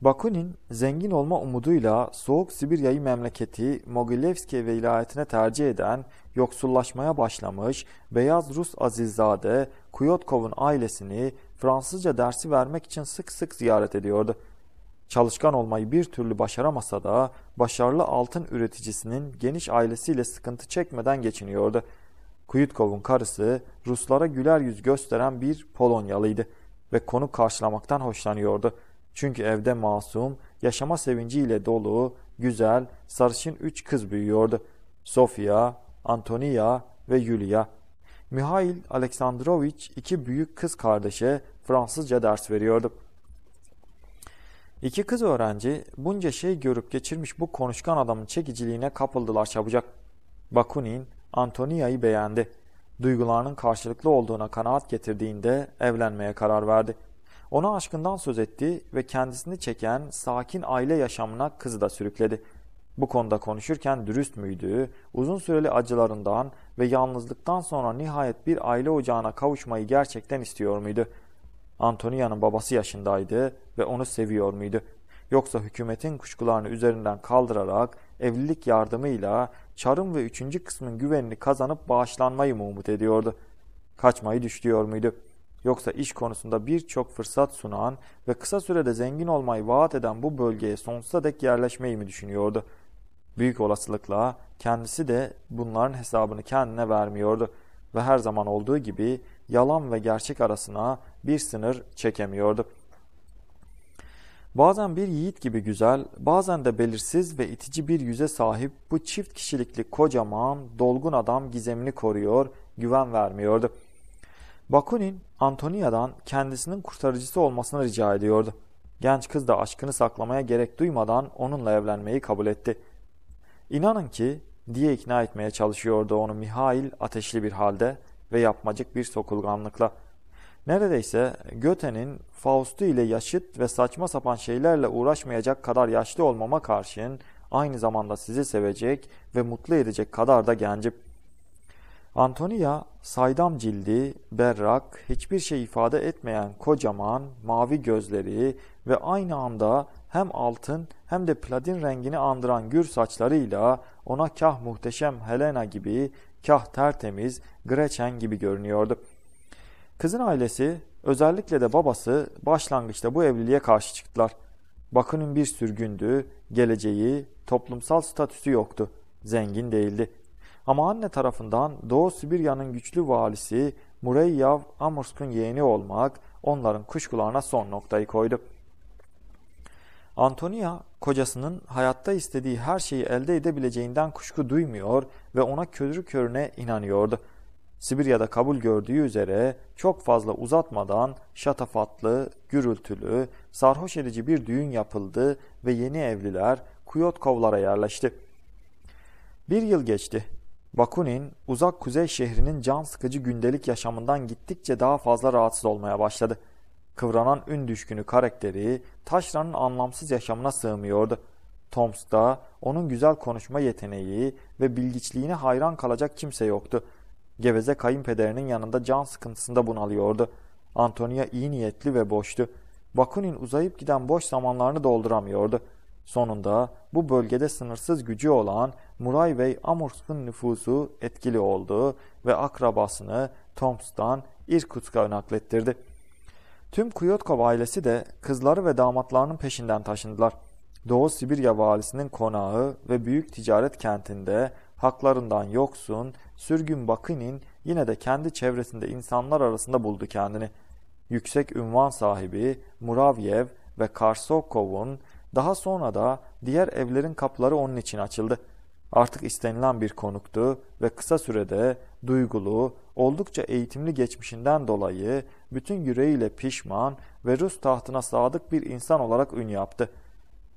Bakunin zengin olma umuduyla Soğuk Sibirya'yı memleketi Mogilevski vilayetine tercih eden yoksullaşmaya başlamış Beyaz Rus Azizade Kuyotkov'un ailesini Fransızca dersi vermek için sık sık ziyaret ediyordu. Çalışkan olmayı bir türlü başaramasa da başarılı altın üreticisinin geniş ailesiyle sıkıntı çekmeden geçiniyordu. Kuyutkov'un karısı Ruslara güler yüz gösteren bir Polonyalıydı ve konu karşılamaktan hoşlanıyordu. Çünkü evde masum, yaşama sevinciyle dolu, güzel, sarışın üç kız büyüyordu. Sofia, Antonia ve Yulia. Mihail Aleksandrovich iki büyük kız kardeşe Fransızca ders veriyordu. İki kız öğrenci bunca şey görüp geçirmiş bu konuşkan adamın çekiciliğine kapıldılar çabucak. Bakunin Antonia'yı beğendi. Duygularının karşılıklı olduğuna kanaat getirdiğinde evlenmeye karar verdi. Ona aşkından söz etti ve kendisini çeken sakin aile yaşamına kızı da sürükledi. Bu konuda konuşurken dürüst müydü, uzun süreli acılarından ve yalnızlıktan sonra nihayet bir aile ocağına kavuşmayı gerçekten istiyor muydu?'' Antonia'nın babası yaşındaydı ve onu seviyor muydu? Yoksa hükümetin kuşkularını üzerinden kaldırarak evlilik yardımıyla çarım ve üçüncü kısmın güvenini kazanıp bağışlanmayı mı umut ediyordu? Kaçmayı düşlüyor muydu? Yoksa iş konusunda birçok fırsat sunan ve kısa sürede zengin olmayı vaat eden bu bölgeye sonsuza dek yerleşmeyi mi düşünüyordu? Büyük olasılıkla kendisi de bunların hesabını kendine vermiyordu ve her zaman olduğu gibi yalan ve gerçek arasına bir sınır çekemiyordu. Bazen bir yiğit gibi güzel, bazen de belirsiz ve itici bir yüze sahip bu çift kişilikli kocaman, dolgun adam gizemini koruyor, güven vermiyordu. Bakunin, Antonia'dan kendisinin kurtarıcısı olmasını rica ediyordu. Genç kız da aşkını saklamaya gerek duymadan onunla evlenmeyi kabul etti. İnanın ki diye ikna etmeye çalışıyordu onu Mihail ateşli bir halde ve yapmacık bir sokulganlıkla. Neredeyse Göte'nin Faust'u ile yaşıt ve saçma sapan şeylerle uğraşmayacak kadar yaşlı olmama karşın aynı zamanda sizi sevecek ve mutlu edecek kadar da gencip. Antonia saydam cildi, berrak, hiçbir şey ifade etmeyen kocaman, mavi gözleri ve aynı anda hem altın hem de platin rengini andıran gür saçlarıyla ona kah muhteşem Helena gibi kah tertemiz, Gretchen gibi görünüyordu. Kızın ailesi, özellikle de babası başlangıçta bu evliliğe karşı çıktılar. Bakının bir sürgündü, geleceği, toplumsal statüsü yoktu, zengin değildi. Ama anne tarafından Doğu Sibirya'nın güçlü valisi Mureyyav Amursk'un yeğeni olmak onların kuşkularına son noktayı koydu. Antonia kocasının hayatta istediği her şeyi elde edebileceğinden kuşku duymuyor ve ona körü körüne inanıyordu. Sibirya'da kabul gördüğü üzere çok fazla uzatmadan şatafatlı, gürültülü, sarhoş edici bir düğün yapıldı ve yeni evliler Kuyotkovlara yerleşti. Bir yıl geçti. Bakunin uzak kuzey şehrinin can sıkıcı gündelik yaşamından gittikçe daha fazla rahatsız olmaya başladı kıvranan ün düşkünü karakteri Taşra'nın anlamsız yaşamına sığmıyordu. Toms da onun güzel konuşma yeteneği ve bilgiçliğine hayran kalacak kimse yoktu. Geveze kayınpederinin yanında can sıkıntısında bunalıyordu. Antonia iyi niyetli ve boştu. Bakunin uzayıp giden boş zamanlarını dolduramıyordu. Sonunda bu bölgede sınırsız gücü olan Muray Bey Amursk'ın nüfusu etkili oldu ve akrabasını Tomstan Irkutsk'a naklettirdi. Tüm Kuyotkov ailesi de kızları ve damatlarının peşinden taşındılar. Doğu Sibirya valisinin konağı ve büyük ticaret kentinde haklarından yoksun sürgün Bakunin yine de kendi çevresinde insanlar arasında buldu kendini. Yüksek ünvan sahibi Muravyev ve Karsokov'un daha sonra da diğer evlerin kapıları onun için açıldı. Artık istenilen bir konuktu ve kısa sürede duygulu, oldukça eğitimli geçmişinden dolayı bütün yüreğiyle pişman ve Rus tahtına sadık bir insan olarak ün yaptı.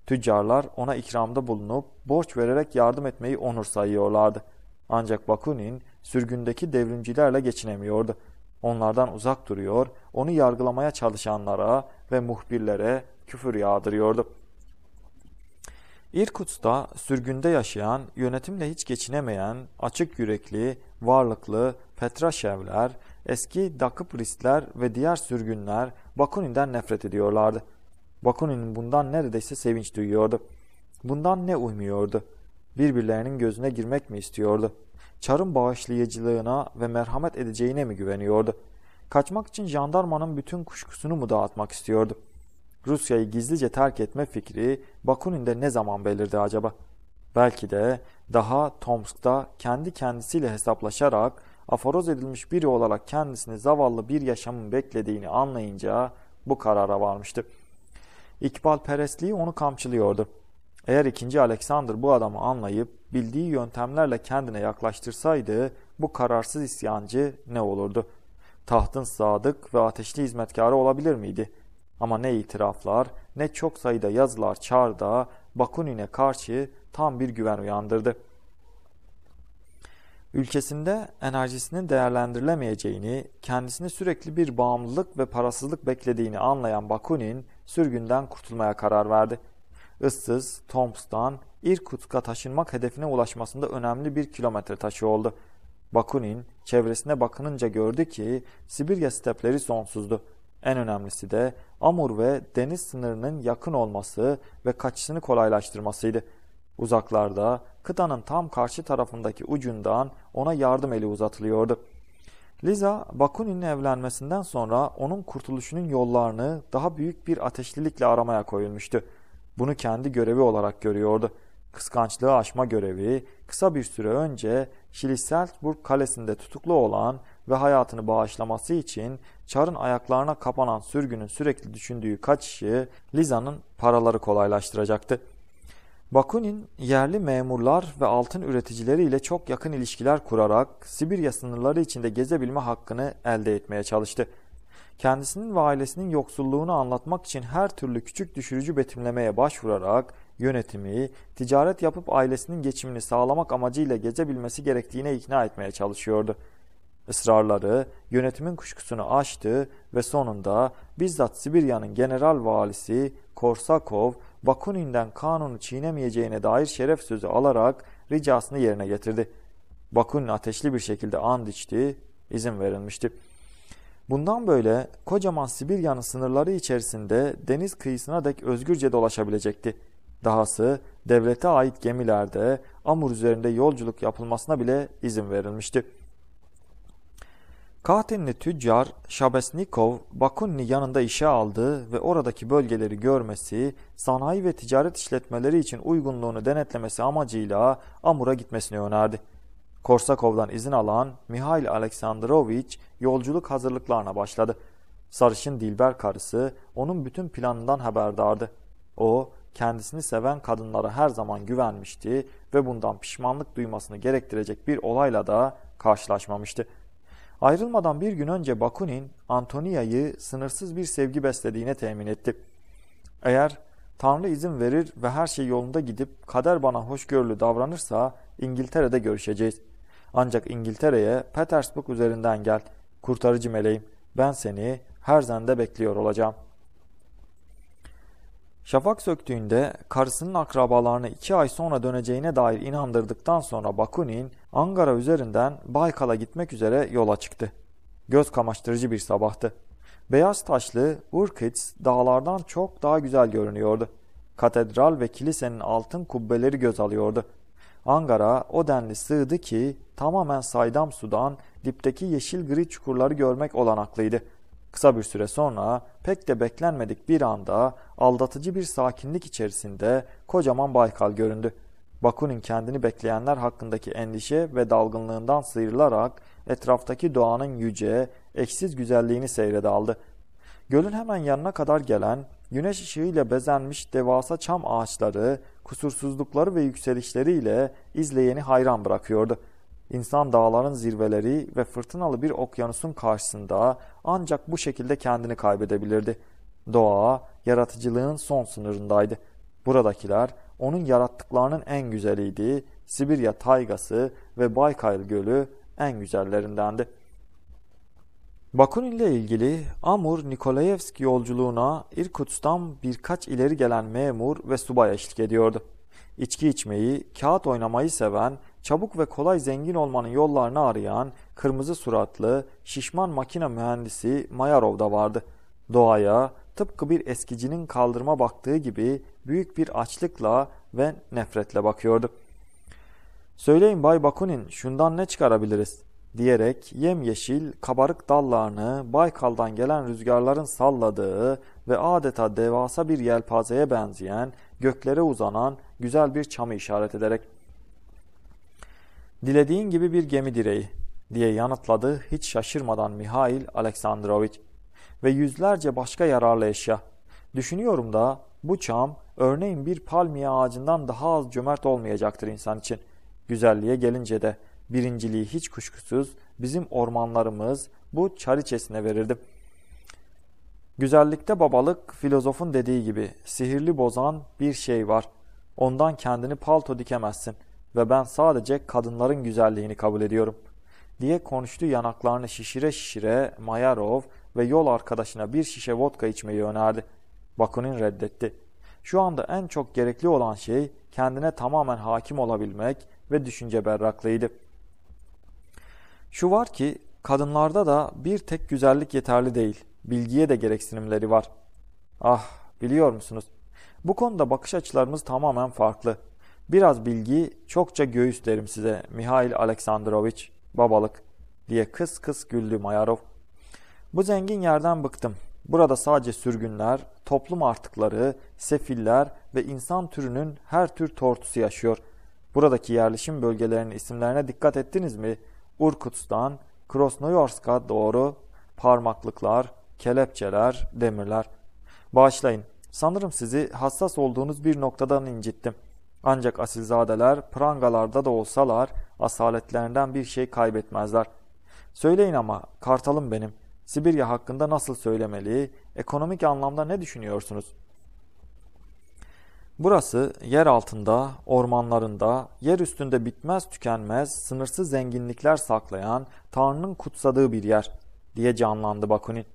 Tüccarlar ona ikramda bulunup borç vererek yardım etmeyi onur sayıyorlardı. Ancak Bakunin sürgündeki devrimcilerle geçinemiyordu. Onlardan uzak duruyor, onu yargılamaya çalışanlara ve muhbirlere küfür yağdırıyordu. İrkutsk'ta sürgünde yaşayan, yönetimle hiç geçinemeyen, açık yürekli, varlıklı Petraşevler eski Dakıpristler ve diğer sürgünler Bakunin'den nefret ediyorlardı. Bakunin bundan neredeyse sevinç duyuyordu. Bundan ne uymuyordu? Birbirlerinin gözüne girmek mi istiyordu? Çar'ın bağışlayıcılığına ve merhamet edeceğine mi güveniyordu? Kaçmak için jandarmanın bütün kuşkusunu mu dağıtmak istiyordu? Rusya'yı gizlice terk etme fikri Bakunin'de ne zaman belirdi acaba? Belki de daha Tomsk'ta kendi kendisiyle hesaplaşarak aforoz edilmiş biri olarak kendisini zavallı bir yaşamın beklediğini anlayınca bu karara varmıştı. İkbal perestliği onu kamçılıyordu. Eğer 2. Alexander bu adamı anlayıp bildiği yöntemlerle kendine yaklaştırsaydı bu kararsız isyancı ne olurdu? Tahtın sadık ve ateşli hizmetkarı olabilir miydi? Ama ne itiraflar ne çok sayıda yazılar Çar'da Bakunin'e karşı tam bir güven uyandırdı.'' ülkesinde enerjisinin değerlendirilemeyeceğini, kendisini sürekli bir bağımlılık ve parasızlık beklediğini anlayan Bakunin sürgünden kurtulmaya karar verdi. Issız, Tomsk'tan İrkutsk'a taşınmak hedefine ulaşmasında önemli bir kilometre taşı oldu. Bakunin çevresine bakınınca gördü ki Sibirya stepleri sonsuzdu. En önemlisi de Amur ve deniz sınırının yakın olması ve kaçışını kolaylaştırmasıydı. Uzaklarda, kıtanın tam karşı tarafındaki ucundan ona yardım eli uzatılıyordu. Liza, Bakunin'le evlenmesinden sonra onun kurtuluşunun yollarını daha büyük bir ateşlilikle aramaya koyulmuştu. Bunu kendi görevi olarak görüyordu. Kıskançlığı aşma görevi kısa bir süre önce Şiliseltburg kalesinde tutuklu olan ve hayatını bağışlaması için Çar'ın ayaklarına kapanan sürgünün sürekli düşündüğü kaçışı Liza'nın paraları kolaylaştıracaktı. Bakunin yerli memurlar ve altın üreticileriyle çok yakın ilişkiler kurarak Sibirya sınırları içinde gezebilme hakkını elde etmeye çalıştı. Kendisinin ve ailesinin yoksulluğunu anlatmak için her türlü küçük düşürücü betimlemeye başvurarak yönetimi, ticaret yapıp ailesinin geçimini sağlamak amacıyla gezebilmesi gerektiğine ikna etmeye çalışıyordu. Israrları yönetimin kuşkusunu aştı ve sonunda bizzat Sibirya'nın general valisi Korsakov Bakunin'den kanunu çiğnemeyeceğine dair şeref sözü alarak ricasını yerine getirdi. Bakunin ateşli bir şekilde and içti, izin verilmişti. Bundan böyle kocaman Sibirya'nın sınırları içerisinde deniz kıyısına dek özgürce dolaşabilecekti. Dahası devlete ait gemilerde Amur üzerinde yolculuk yapılmasına bile izin verilmişti. Kahtinli tüccar Şabesnikov, Bakunni yanında işe aldığı ve oradaki bölgeleri görmesi, sanayi ve ticaret işletmeleri için uygunluğunu denetlemesi amacıyla Amur'a gitmesini önerdi. Korsakov'dan izin alan Mihail Aleksandrovich yolculuk hazırlıklarına başladı. Sarışın Dilber karısı onun bütün planından haberdardı. O, kendisini seven kadınlara her zaman güvenmişti ve bundan pişmanlık duymasını gerektirecek bir olayla da karşılaşmamıştı. Ayrılmadan bir gün önce Bakunin, Antonia'yı sınırsız bir sevgi beslediğine temin etti. Eğer Tanrı izin verir ve her şey yolunda gidip kader bana hoşgörülü davranırsa İngiltere'de görüşeceğiz. Ancak İngiltere'ye Petersburg üzerinden gel. Kurtarıcı meleğim ben seni her Herzen'de bekliyor olacağım. Şafak söktüğünde karısının akrabalarına iki ay sonra döneceğine dair inandırdıktan sonra Bakunin Angara üzerinden Baykal'a gitmek üzere yola çıktı. Göz kamaştırıcı bir sabahtı. Beyaz taşlı Urkits dağlardan çok daha güzel görünüyordu. Katedral ve kilisenin altın kubbeleri göz alıyordu. Angara o denli sığdı ki tamamen saydam sudan dipteki yeşil gri çukurları görmek olanaklıydı.'' Kısa bir süre sonra pek de beklenmedik bir anda aldatıcı bir sakinlik içerisinde kocaman Baykal göründü. Bakunin kendini bekleyenler hakkındaki endişe ve dalgınlığından sıyrılarak etraftaki doğanın yüce, eşsiz güzelliğini seyrede aldı. Gölün hemen yanına kadar gelen, güneş ışığıyla bezenmiş devasa çam ağaçları, kusursuzlukları ve yükselişleriyle izleyeni hayran bırakıyordu. İnsan dağların zirveleri ve fırtınalı bir okyanusun karşısında ancak bu şekilde kendini kaybedebilirdi. Doğa, yaratıcılığın son sınırındaydı. Buradakiler, onun yarattıklarının en güzeliydi. Sibirya taygası ve Baykal Gölü en güzellerindendi. Bakun ile ilgili Amur Nikolayevsk yolculuğuna Irkutsk'tan birkaç ileri gelen memur ve subay eşlik ediyordu. İçki içmeyi, kağıt oynamayı seven, çabuk ve kolay zengin olmanın yollarını arayan kırmızı suratlı, şişman makine mühendisi Mayarov da vardı. Doğaya, tıpkı bir eskicinin kaldırma baktığı gibi büyük bir açlıkla ve nefretle bakıyordu. ''Söyleyin Bay Bakunin, şundan ne çıkarabiliriz?'' diyerek yemyeşil kabarık dallarını Baykal'dan gelen rüzgarların salladığı ve adeta devasa bir yelpazeye benzeyen göklere uzanan güzel bir çamı işaret ederek ''Dilediğin gibi bir gemi direği'' diye yanıtladı hiç şaşırmadan Mihail Aleksandroviç ve yüzlerce başka yararlı eşya. Düşünüyorum da bu çam örneğin bir palmiye ağacından daha az cömert olmayacaktır insan için. Güzelliğe gelince de birinciliği hiç kuşkusuz bizim ormanlarımız bu çariçesine verirdim.'' Güzellikte babalık filozofun dediği gibi sihirli bozan bir şey var. Ondan kendini palto dikemezsin ve ben sadece kadınların güzelliğini kabul ediyorum. Diye konuştu yanaklarını şişire şişire Mayarov ve yol arkadaşına bir şişe vodka içmeyi önerdi. Bakunin reddetti. Şu anda en çok gerekli olan şey kendine tamamen hakim olabilmek ve düşünce berraklığıydı. Şu var ki kadınlarda da bir tek güzellik yeterli değil bilgiye de gereksinimleri var. Ah biliyor musunuz? Bu konuda bakış açılarımız tamamen farklı. Biraz bilgi, çokça göğüs derim size Mihail Aleksandrovich, babalık diye kıs kıs güldü Mayarov. Bu zengin yerden bıktım. Burada sadece sürgünler, toplum artıkları, sefiller ve insan türünün her tür tortusu yaşıyor. Buradaki yerleşim bölgelerinin isimlerine dikkat ettiniz mi? Urkutstan, Krosnoyarsk'a doğru parmaklıklar, kelepçeler, demirler. Bağışlayın, sanırım sizi hassas olduğunuz bir noktadan incittim. Ancak asilzadeler prangalarda da olsalar asaletlerinden bir şey kaybetmezler. Söyleyin ama kartalım benim. Sibirya hakkında nasıl söylemeli, ekonomik anlamda ne düşünüyorsunuz? Burası yer altında, ormanlarında, yer üstünde bitmez tükenmez sınırsız zenginlikler saklayan Tanrı'nın kutsadığı bir yer diye canlandı Bakunin.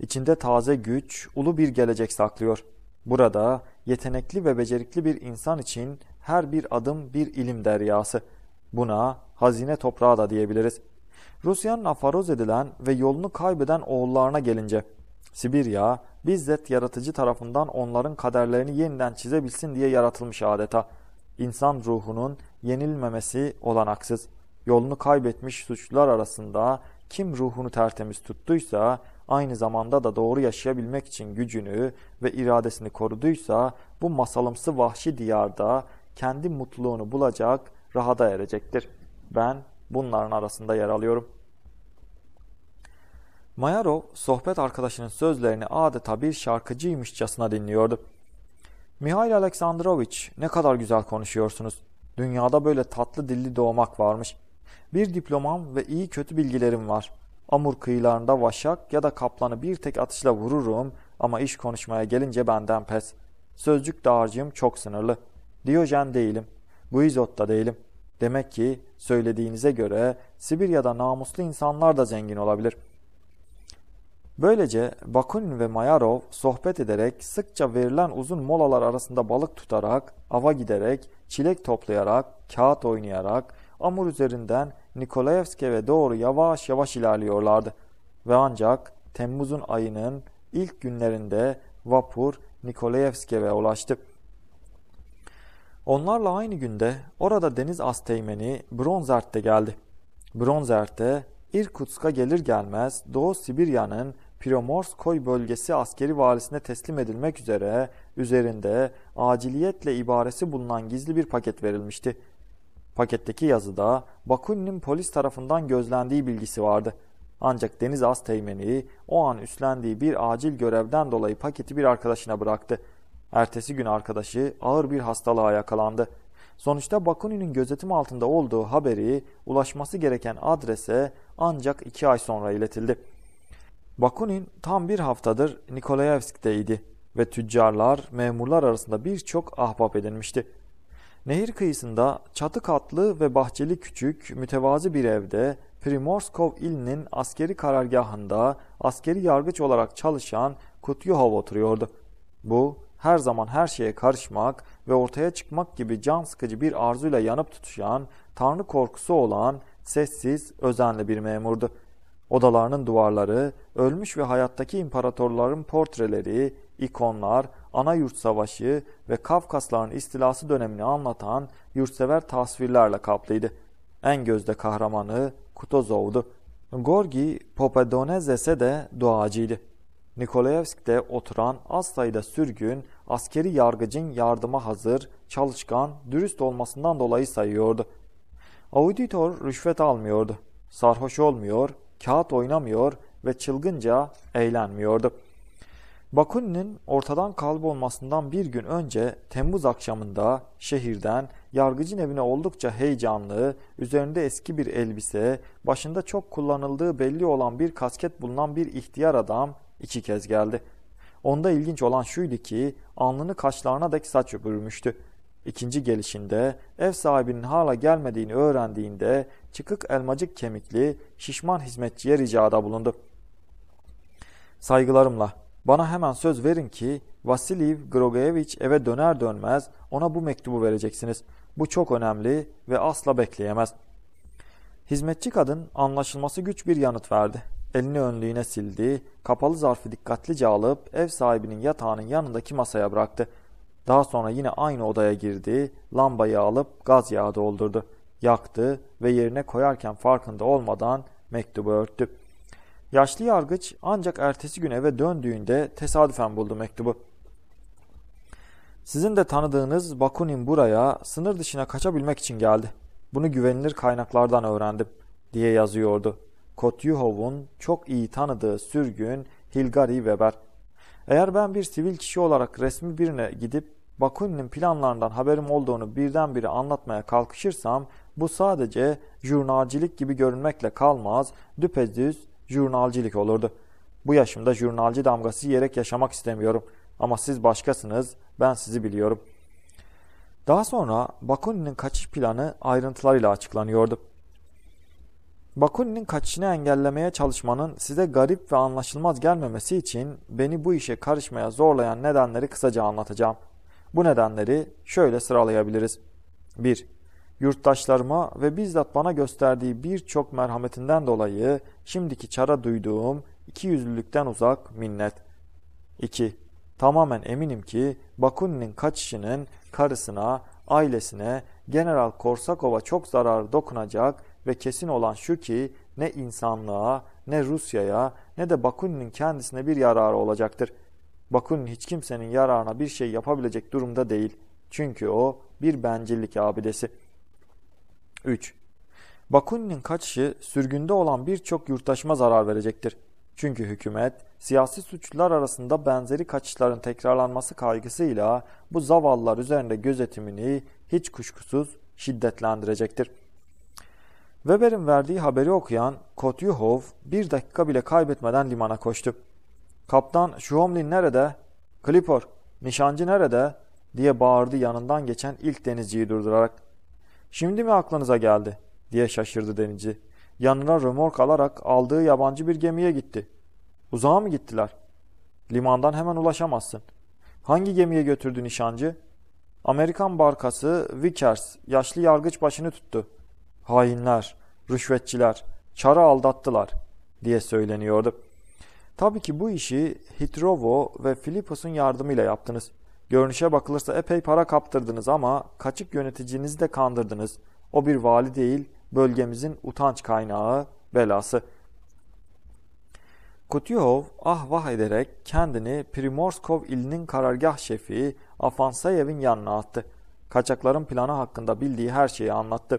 İçinde taze güç, ulu bir gelecek saklıyor. Burada yetenekli ve becerikli bir insan için her bir adım bir ilim deryası. Buna hazine toprağı da diyebiliriz. Rusya'nın afaroz edilen ve yolunu kaybeden oğullarına gelince, Sibirya bizzat yaratıcı tarafından onların kaderlerini yeniden çizebilsin diye yaratılmış adeta. İnsan ruhunun yenilmemesi olanaksız. Yolunu kaybetmiş suçlular arasında kim ruhunu tertemiz tuttuysa aynı zamanda da doğru yaşayabilmek için gücünü ve iradesini koruduysa bu masalımsı vahşi diyarda kendi mutluluğunu bulacak, rahada erecektir. Ben bunların arasında yer alıyorum. Mayarov sohbet arkadaşının sözlerini adeta bir şarkıcıymışçasına dinliyordu. Mihail Aleksandrovich ne kadar güzel konuşuyorsunuz. Dünyada böyle tatlı dilli doğmak varmış. Bir diplomam ve iyi kötü bilgilerim var. Amur kıyılarında vaşak ya da kaplanı bir tek atışla vururum ama iş konuşmaya gelince benden pes. Sözcük dağarcığım çok sınırlı. Diyojen değilim. Guizot da değilim. Demek ki söylediğinize göre Sibirya'da namuslu insanlar da zengin olabilir. Böylece Bakunin ve Mayarov sohbet ederek sıkça verilen uzun molalar arasında balık tutarak, ava giderek, çilek toplayarak, kağıt oynayarak, amur üzerinden Nikolayevsk'e doğru yavaş yavaş ilerliyorlardı. Ve ancak Temmuz'un ayının ilk günlerinde vapur Nikolayevsk'e ulaştı. Onlarla aynı günde orada deniz asteğmeni Bronzert'te geldi. Bronzert'te Irkutsk'a gelir gelmez Doğu Sibirya'nın Piromorskoy bölgesi askeri valisine teslim edilmek üzere üzerinde aciliyetle ibaresi bulunan gizli bir paket verilmişti. Paketteki yazıda Bakunin'in polis tarafından gözlendiği bilgisi vardı. Ancak Deniz Azteğmeni o an üstlendiği bir acil görevden dolayı paketi bir arkadaşına bıraktı. Ertesi gün arkadaşı ağır bir hastalığa yakalandı. Sonuçta Bakunin'in gözetim altında olduğu haberi ulaşması gereken adrese ancak iki ay sonra iletildi. Bakunin tam bir haftadır Nikolayevsk'teydi ve tüccarlar, memurlar arasında birçok ahbap edinmişti. Nehir kıyısında çatı katlı ve bahçeli küçük, mütevazi bir evde Primorskov ilinin askeri karargahında askeri yargıç olarak çalışan Kutyuhov oturuyordu. Bu her zaman her şeye karışmak ve ortaya çıkmak gibi can sıkıcı bir arzuyla yanıp tutuşan, tanrı korkusu olan sessiz, özenli bir memurdu. Odalarının duvarları, ölmüş ve hayattaki imparatorların portreleri, ikonlar, Ana yurt Savaşı ve Kafkasların istilası dönemini anlatan yurtsever tasvirlerle kaplıydı. En gözde kahramanı Kutozov'du. Gorgi Popedonezes'e de doğacıydı. Nikolayevsk'te oturan az sayıda sürgün, askeri yargıcın yardıma hazır, çalışkan, dürüst olmasından dolayı sayıyordu. Auditor rüşvet almıyordu, sarhoş olmuyor, kağıt oynamıyor ve çılgınca eğlenmiyordu. Bakunin'in ortadan kaybolmasından bir gün önce Temmuz akşamında şehirden yargıcın evine oldukça heyecanlı, üzerinde eski bir elbise, başında çok kullanıldığı belli olan bir kasket bulunan bir ihtiyar adam iki kez geldi. Onda ilginç olan şuydu ki alnını kaşlarına dek saç öpürmüştü. İkinci gelişinde ev sahibinin hala gelmediğini öğrendiğinde çıkık elmacık kemikli şişman hizmetçiye ricada bulundu. Saygılarımla bana hemen söz verin ki Vasilyev Grogayevich eve döner dönmez ona bu mektubu vereceksiniz. Bu çok önemli ve asla bekleyemez. Hizmetçi kadın anlaşılması güç bir yanıt verdi. Elini önlüğüne sildi, kapalı zarfı dikkatlice alıp ev sahibinin yatağının yanındaki masaya bıraktı. Daha sonra yine aynı odaya girdi, lambayı alıp gaz yağı doldurdu. Yaktı ve yerine koyarken farkında olmadan mektubu örttü. Yaşlı yargıç ancak ertesi gün eve döndüğünde tesadüfen buldu mektubu. Sizin de tanıdığınız Bakunin buraya sınır dışına kaçabilmek için geldi. Bunu güvenilir kaynaklardan öğrendim diye yazıyordu. Kotyuhov'un çok iyi tanıdığı sürgün Hilgari Weber. Eğer ben bir sivil kişi olarak resmi birine gidip Bakunin'in planlarından haberim olduğunu birdenbire anlatmaya kalkışırsam bu sadece jurnalcilik gibi görünmekle kalmaz, düpedüz jurnalcilik olurdu. Bu yaşımda jurnalci damgası yiyerek yaşamak istemiyorum. Ama siz başkasınız, ben sizi biliyorum. Daha sonra Bakuni'nin kaçış planı ayrıntılarıyla açıklanıyordu. Bakuni'nin kaçışını engellemeye çalışmanın size garip ve anlaşılmaz gelmemesi için beni bu işe karışmaya zorlayan nedenleri kısaca anlatacağım. Bu nedenleri şöyle sıralayabiliriz. 1 yurttaşlarıma ve bizzat bana gösterdiği birçok merhametinden dolayı şimdiki çara duyduğum iki yüzlülükten uzak minnet. 2. Tamamen eminim ki Bakunin'in kaçışının karısına, ailesine, General Korsakov'a çok zarar dokunacak ve kesin olan şu ki ne insanlığa, ne Rusya'ya, ne de Bakunin'in kendisine bir yararı olacaktır. Bakunin hiç kimsenin yararına bir şey yapabilecek durumda değil. Çünkü o bir bencillik abidesi.'' 3. Bakunin'in kaçışı sürgünde olan birçok yurttaşıma zarar verecektir. Çünkü hükümet, siyasi suçlular arasında benzeri kaçışların tekrarlanması kaygısıyla bu zavallılar üzerinde gözetimini hiç kuşkusuz şiddetlendirecektir. Weber'in verdiği haberi okuyan Kotyuhov bir dakika bile kaybetmeden limana koştu. Kaptan Şuhomlin nerede? Klipor, nişancı nerede? diye bağırdı yanından geçen ilk denizciyi durdurarak. Şimdi mi aklınıza geldi? diye şaşırdı denizci. Yanına römork alarak aldığı yabancı bir gemiye gitti. Uzağa mı gittiler? Limandan hemen ulaşamazsın. Hangi gemiye götürdü nişancı? Amerikan barkası Vickers yaşlı yargıç başını tuttu. Hainler, rüşvetçiler, çara aldattılar diye söyleniyordu. Tabii ki bu işi Hitrovo ve Philippus'un yardımıyla yaptınız. Görünüşe bakılırsa epey para kaptırdınız ama kaçık yöneticinizi de kandırdınız. O bir vali değil, bölgemizin utanç kaynağı, belası. Kutyuhov ah vah ederek kendini Primorskov ilinin karargah şefi Afansayev'in yanına attı. Kaçakların planı hakkında bildiği her şeyi anlattı.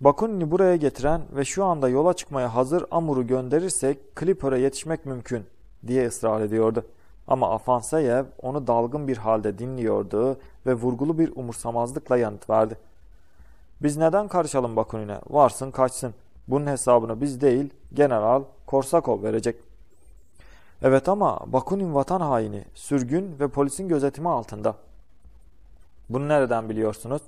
Bakunin'i buraya getiren ve şu anda yola çıkmaya hazır Amur'u gönderirsek Clipper'a yetişmek mümkün diye ısrar ediyordu. Ama Afansayev onu dalgın bir halde dinliyordu ve vurgulu bir umursamazlıkla yanıt verdi. Biz neden karışalım Bakunin'e? Varsın kaçsın. Bunun hesabını biz değil, General Korsakov verecek. Evet ama Bakunin vatan haini, sürgün ve polisin gözetimi altında. Bunu nereden biliyorsunuz?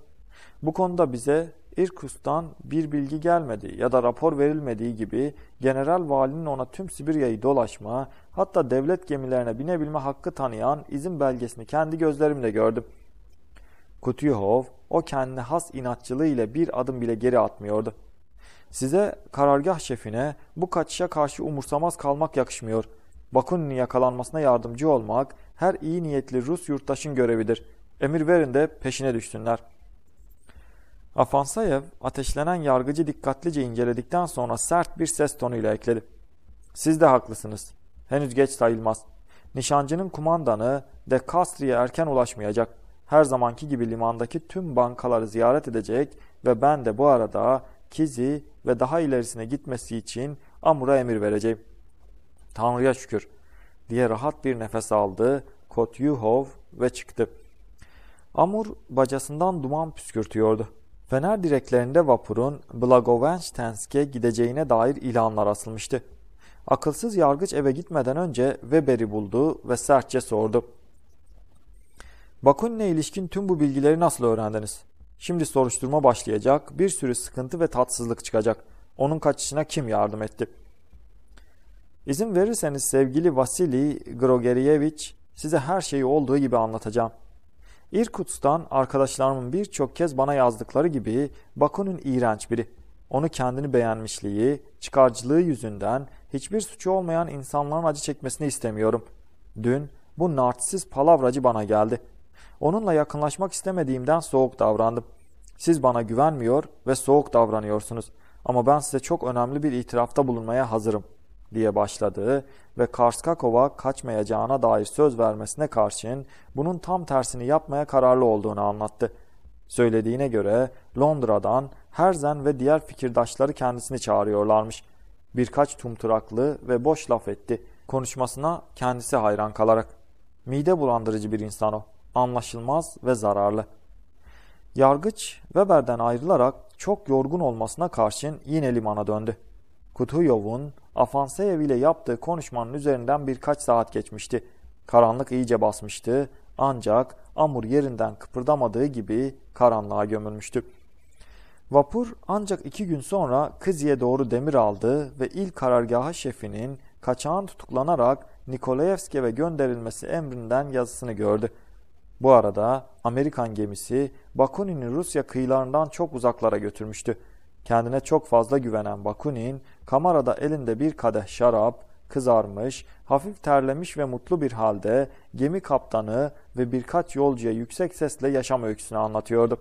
Bu konuda bize İrkus'tan bir bilgi gelmedi ya da rapor verilmediği gibi general valinin ona tüm Sibirya'yı dolaşma Hatta devlet gemilerine binebilme hakkı tanıyan izin belgesini kendi gözlerimle gördüm. Kutyuhov o kendi has inatçılığı ile bir adım bile geri atmıyordu. Size karargah şefine bu kaçışa karşı umursamaz kalmak yakışmıyor. Bakunin'in yakalanmasına yardımcı olmak her iyi niyetli Rus yurttaşın görevidir. Emir verin de peşine düşsünler. Afansayev ateşlenen yargıcı dikkatlice inceledikten sonra sert bir ses tonuyla ekledi. Siz de haklısınız henüz geç sayılmaz. Nişancının kumandanı de Kastri'ye erken ulaşmayacak. Her zamanki gibi limandaki tüm bankaları ziyaret edecek ve ben de bu arada Kizi ve daha ilerisine gitmesi için Amur'a emir vereceğim. Tanrı'ya şükür diye rahat bir nefes aldı Kotyuhov ve çıktı. Amur bacasından duman püskürtüyordu. Fener direklerinde vapurun Blagovenstensk'e gideceğine dair ilanlar asılmıştı. Akılsız yargıç eve gitmeden önce Weber'i buldu ve sertçe sordu. Bakunin'e ilişkin tüm bu bilgileri nasıl öğrendiniz? Şimdi soruşturma başlayacak, bir sürü sıkıntı ve tatsızlık çıkacak. Onun kaçışına kim yardım etti? İzin verirseniz sevgili Vasili Grogerievich size her şeyi olduğu gibi anlatacağım. İrkutsk'tan arkadaşlarımın birçok kez bana yazdıkları gibi Bakun'un iğrenç biri. Onu kendini beğenmişliği, çıkarcılığı yüzünden hiçbir suçu olmayan insanların acı çekmesini istemiyorum. Dün bu nartsiz palavracı bana geldi. Onunla yakınlaşmak istemediğimden soğuk davrandım. Siz bana güvenmiyor ve soğuk davranıyorsunuz ama ben size çok önemli bir itirafta bulunmaya hazırım diye başladığı ve Karskakov'a kaçmayacağına dair söz vermesine karşın bunun tam tersini yapmaya kararlı olduğunu anlattı. Söylediğine göre Londra'dan Herzen ve diğer fikirdaşları kendisini çağırıyorlarmış birkaç tumturaklı ve boş laf etti. Konuşmasına kendisi hayran kalarak. Mide bulandırıcı bir insan o. Anlaşılmaz ve zararlı. Yargıç Weber'den ayrılarak çok yorgun olmasına karşın yine limana döndü. Kutuyov'un Afanseyev ile yaptığı konuşmanın üzerinden birkaç saat geçmişti. Karanlık iyice basmıştı ancak Amur yerinden kıpırdamadığı gibi karanlığa gömülmüştü. Vapur ancak iki gün sonra Kızı'ya doğru demir aldı ve il karargahı şefinin kaçağın tutuklanarak Nikolayevski'ye gönderilmesi emrinden yazısını gördü. Bu arada Amerikan gemisi Bakunin'i Rusya kıyılarından çok uzaklara götürmüştü. Kendine çok fazla güvenen Bakunin, kamerada elinde bir kadeh şarap, kızarmış, hafif terlemiş ve mutlu bir halde gemi kaptanı ve birkaç yolcuya yüksek sesle yaşam öyküsünü anlatıyordu.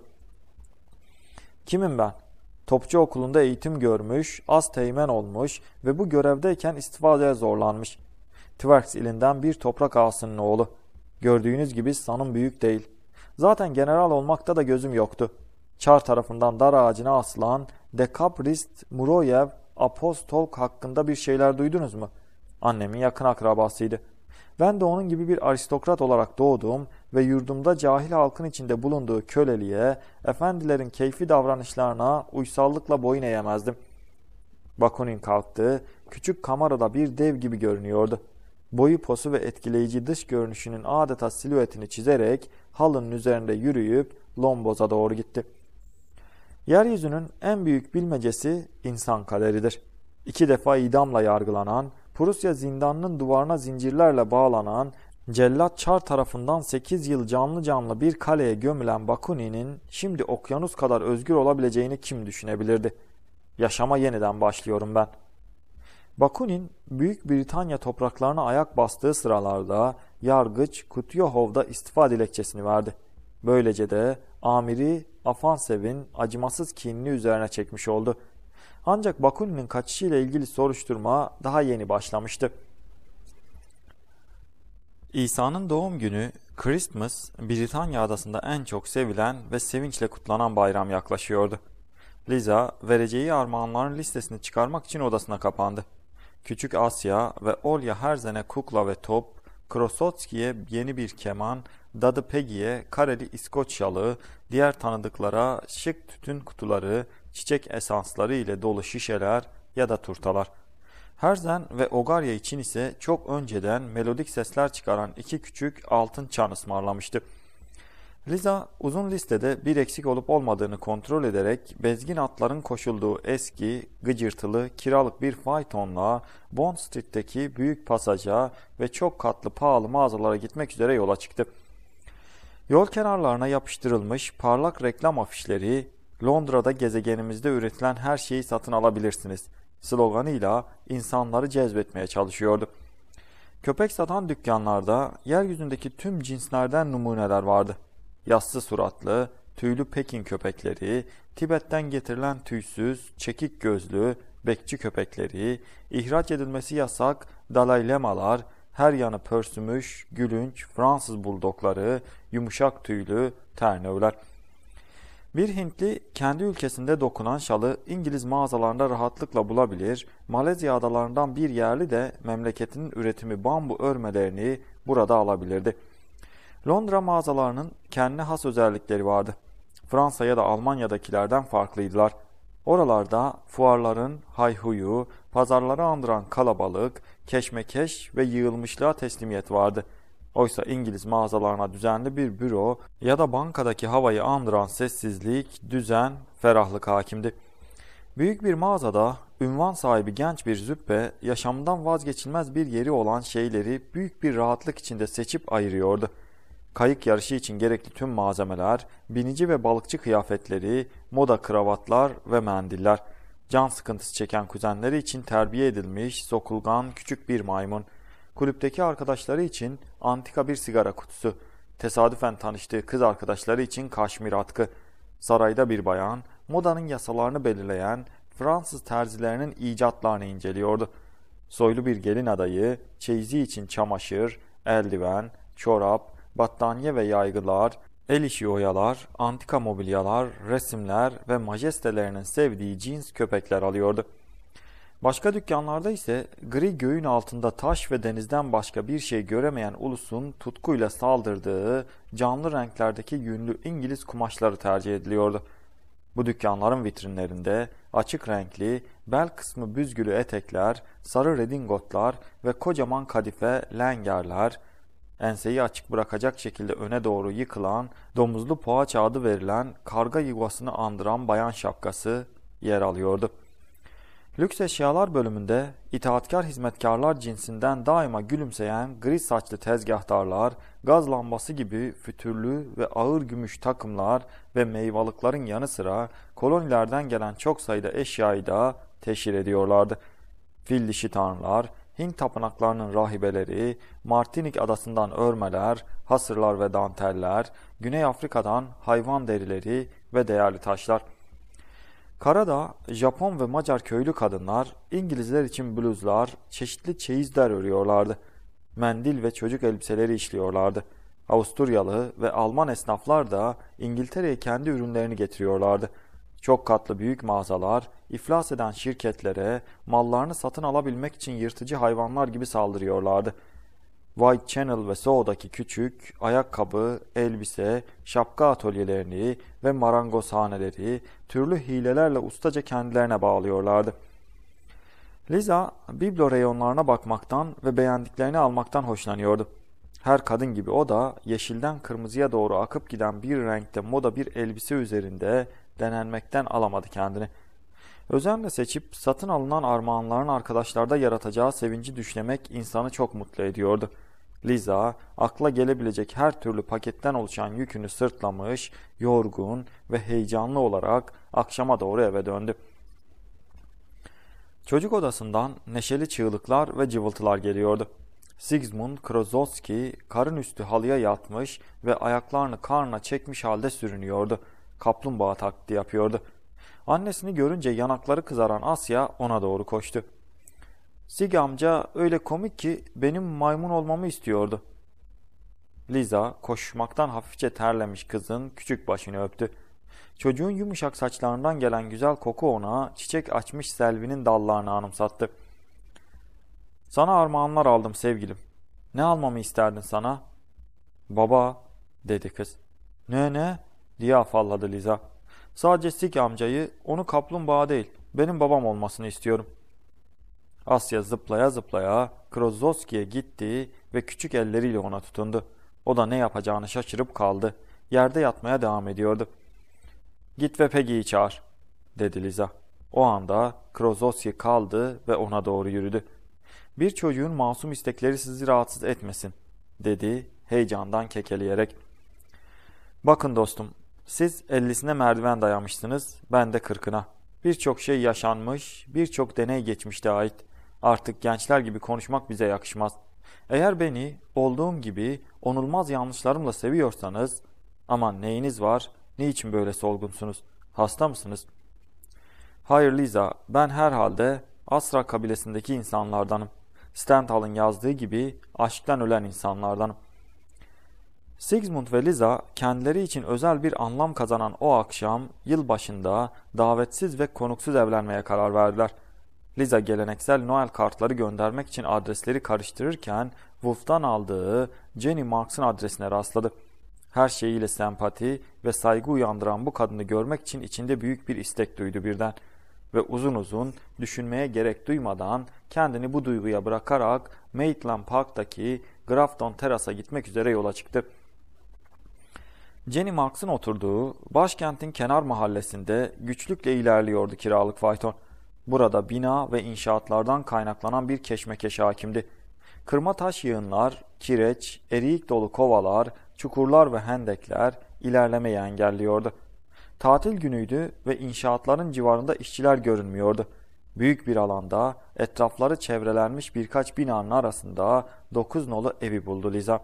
Kimim ben? Topçu okulunda eğitim görmüş, az teğmen olmuş ve bu görevdeyken istifadeye zorlanmış. Twerks ilinden bir toprak ağasının oğlu. Gördüğünüz gibi sanım büyük değil. Zaten general olmakta da gözüm yoktu. Çar tarafından dar ağacına asılan Dekaprist Muroyev Apostol hakkında bir şeyler duydunuz mu? Annemin yakın akrabasıydı. Ben de onun gibi bir aristokrat olarak doğdum ve yurdumda cahil halkın içinde bulunduğu köleliğe, efendilerin keyfi davranışlarına uysallıkla boyun eğemezdim. Bakunin kalktı, küçük kamerada bir dev gibi görünüyordu. Boyu posu ve etkileyici dış görünüşünün adeta silüetini çizerek halının üzerinde yürüyüp Lomboz'a doğru gitti. Yeryüzünün en büyük bilmecesi insan kaderidir. İki defa idamla yargılanan, Prusya zindanının duvarına zincirlerle bağlanan cellat çar tarafından 8 yıl canlı canlı bir kaleye gömülen Bakuni'nin şimdi okyanus kadar özgür olabileceğini kim düşünebilirdi? Yaşama yeniden başlıyorum ben. Bakunin, Büyük Britanya topraklarına ayak bastığı sıralarda yargıç Kutyohov'da istifa dilekçesini verdi. Böylece de amiri Afansev'in acımasız kinini üzerine çekmiş oldu. Ancak Bakunin'in kaçışıyla ilgili soruşturma daha yeni başlamıştı. İsa'nın doğum günü Christmas, Britanya adasında en çok sevilen ve sevinçle kutlanan bayram yaklaşıyordu. Liza, vereceği armağanların listesini çıkarmak için odasına kapandı. Küçük Asya ve Olya Herzen'e kukla ve top, Krosotski'ye yeni bir keman, Dadı Peggy'e kareli İskoç yalığı, diğer tanıdıklara şık tütün kutuları, çiçek esansları ile dolu şişeler ya da turtalar. Herzen ve Ogarya için ise çok önceden melodik sesler çıkaran iki küçük altın çan ısmarlamıştı. Liza uzun listede bir eksik olup olmadığını kontrol ederek bezgin atların koşulduğu eski, gıcırtılı, kiralık bir faytonla Bond Street'teki büyük pasaja ve çok katlı pahalı mağazalara gitmek üzere yola çıktı. Yol kenarlarına yapıştırılmış parlak reklam afişleri, Londra'da gezegenimizde üretilen her şeyi satın alabilirsiniz.'' sloganıyla insanları cezbetmeye çalışıyordu. Köpek satan dükkanlarda yeryüzündeki tüm cinslerden numuneler vardı. Yassı suratlı, tüylü Pekin köpekleri, Tibet'ten getirilen tüysüz, çekik gözlü, bekçi köpekleri, ihraç edilmesi yasak Dalai Lemalar, her yanı pörsümüş, gülünç, Fransız buldokları, yumuşak tüylü ternevler.'' Bir Hintli kendi ülkesinde dokunan şalı İngiliz mağazalarında rahatlıkla bulabilir, Malezya adalarından bir yerli de memleketinin üretimi bambu örmelerini burada alabilirdi. Londra mağazalarının kendi has özellikleri vardı. Fransa ya da Almanya'dakilerden farklıydılar. Oralarda fuarların hayhuyu, pazarları andıran kalabalık, keşmekeş ve yığılmışlığa teslimiyet vardı.'' Oysa İngiliz mağazalarına düzenli bir büro ya da bankadaki havayı andıran sessizlik, düzen, ferahlık hakimdi. Büyük bir mağazada ünvan sahibi genç bir züppe yaşamdan vazgeçilmez bir yeri olan şeyleri büyük bir rahatlık içinde seçip ayırıyordu. Kayık yarışı için gerekli tüm malzemeler, binici ve balıkçı kıyafetleri, moda kravatlar ve mendiller. Can sıkıntısı çeken kuzenleri için terbiye edilmiş, sokulgan küçük bir maymun.'' kulüpteki arkadaşları için antika bir sigara kutusu, tesadüfen tanıştığı kız arkadaşları için kaşmir atkı, sarayda bir bayan, modanın yasalarını belirleyen Fransız terzilerinin icatlarını inceliyordu. Soylu bir gelin adayı, çeyizi için çamaşır, eldiven, çorap, battaniye ve yaygılar, el işi oyalar, antika mobilyalar, resimler ve majestelerinin sevdiği cins köpekler alıyordu.'' Başka dükkanlarda ise gri göğün altında taş ve denizden başka bir şey göremeyen ulusun tutkuyla saldırdığı canlı renklerdeki yünlü İngiliz kumaşları tercih ediliyordu. Bu dükkanların vitrinlerinde açık renkli, bel kısmı büzgülü etekler, sarı redingotlar ve kocaman kadife lengerler, enseyi açık bırakacak şekilde öne doğru yıkılan, domuzlu poğaça adı verilen karga yuvasını andıran bayan şapkası yer alıyordu. Lüks eşyalar bölümünde itaatkar hizmetkarlar cinsinden daima gülümseyen gri saçlı tezgahtarlar, gaz lambası gibi fütürlü ve ağır gümüş takımlar ve meyvalıkların yanı sıra kolonilerden gelen çok sayıda eşyayı da teşhir ediyorlardı. Fil dişi tanrılar, Hint tapınaklarının rahibeleri, Martinik adasından örmeler, hasırlar ve danteller, Güney Afrika'dan hayvan derileri ve değerli taşlar... Karada, Japon ve Macar köylü kadınlar İngilizler için bluzlar, çeşitli çeyizler örüyorlardı. Mendil ve çocuk elbiseleri işliyorlardı. Avusturyalı ve Alman esnaflar da İngiltere'ye kendi ürünlerini getiriyorlardı. Çok katlı büyük mağazalar, iflas eden şirketlere mallarını satın alabilmek için yırtıcı hayvanlar gibi saldırıyorlardı.'' White Channel ve Soho'daki küçük, ayakkabı, elbise, şapka atölyelerini ve marangozhaneleri türlü hilelerle ustaca kendilerine bağlıyorlardı. Liza, biblo reyonlarına bakmaktan ve beğendiklerini almaktan hoşlanıyordu. Her kadın gibi o da yeşilden kırmızıya doğru akıp giden bir renkte moda bir elbise üzerinde denenmekten alamadı kendini. Özenle seçip satın alınan armağanların arkadaşlarda yaratacağı sevinci düşlemek insanı çok mutlu ediyordu. Liza akla gelebilecek her türlü paketten oluşan yükünü sırtlamış, yorgun ve heyecanlı olarak akşama doğru eve döndü. Çocuk odasından neşeli çığlıklar ve cıvıltılar geliyordu. Sigmund Krozowski karın üstü halıya yatmış ve ayaklarını karnına çekmiş halde sürünüyordu. Kaplumbağa taklidi yapıyordu. Annesini görünce yanakları kızaran Asya ona doğru koştu. Sig amca öyle komik ki benim maymun olmamı istiyordu. Liza koşmaktan hafifçe terlemiş kızın küçük başını öptü. Çocuğun yumuşak saçlarından gelen güzel koku ona çiçek açmış Selvi'nin dallarını anımsattı. Sana armağanlar aldım sevgilim. Ne almamı isterdin sana? Baba dedi kız. Ne ne diye afalladı Liza. Sadece Sik amcayı onu kaplumbağa değil benim babam olmasını istiyorum.'' Asya zıplaya zıplaya Krozowski'ye gitti ve küçük elleriyle ona tutundu. O da ne yapacağını şaşırıp kaldı. Yerde yatmaya devam ediyordu. ''Git ve Peggy'yi çağır.'' dedi Liza. O anda Krozowski kaldı ve ona doğru yürüdü. ''Bir çocuğun masum istekleri sizi rahatsız etmesin.'' dedi heyecandan kekeleyerek. ''Bakın dostum, siz ellisine merdiven dayamışsınız, ben de kırkına. Birçok şey yaşanmış, birçok deney geçmişte ait. Artık gençler gibi konuşmak bize yakışmaz. Eğer beni olduğum gibi onulmaz yanlışlarımla seviyorsanız ama neyiniz var, niçin böyle solgunsunuz, hasta mısınız? Hayır Liza, ben herhalde Asra kabilesindeki insanlardanım. Stendhal'ın yazdığı gibi aşktan ölen insanlardanım. Sigmund ve Liza kendileri için özel bir anlam kazanan o akşam yılbaşında davetsiz ve konuksuz evlenmeye karar verdiler. Liza geleneksel Noel kartları göndermek için adresleri karıştırırken Wolf'tan aldığı Jenny Marks'ın adresine rastladı. Her şeyiyle sempati ve saygı uyandıran bu kadını görmek için içinde büyük bir istek duydu birden. Ve uzun uzun düşünmeye gerek duymadan kendini bu duyguya bırakarak Maitland Park'taki Grafton Teras'a gitmek üzere yola çıktı. Jenny Marks'ın oturduğu başkentin kenar mahallesinde güçlükle ilerliyordu kiralık fayton. Burada bina ve inşaatlardan kaynaklanan bir keşmekeş hakimdi. Kırma taş yığınlar, kireç, eriyik dolu kovalar, çukurlar ve hendekler ilerlemeyi engelliyordu. Tatil günüydü ve inşaatların civarında işçiler görünmüyordu. Büyük bir alanda etrafları çevrelenmiş birkaç binanın arasında dokuz nolu evi buldu Liza.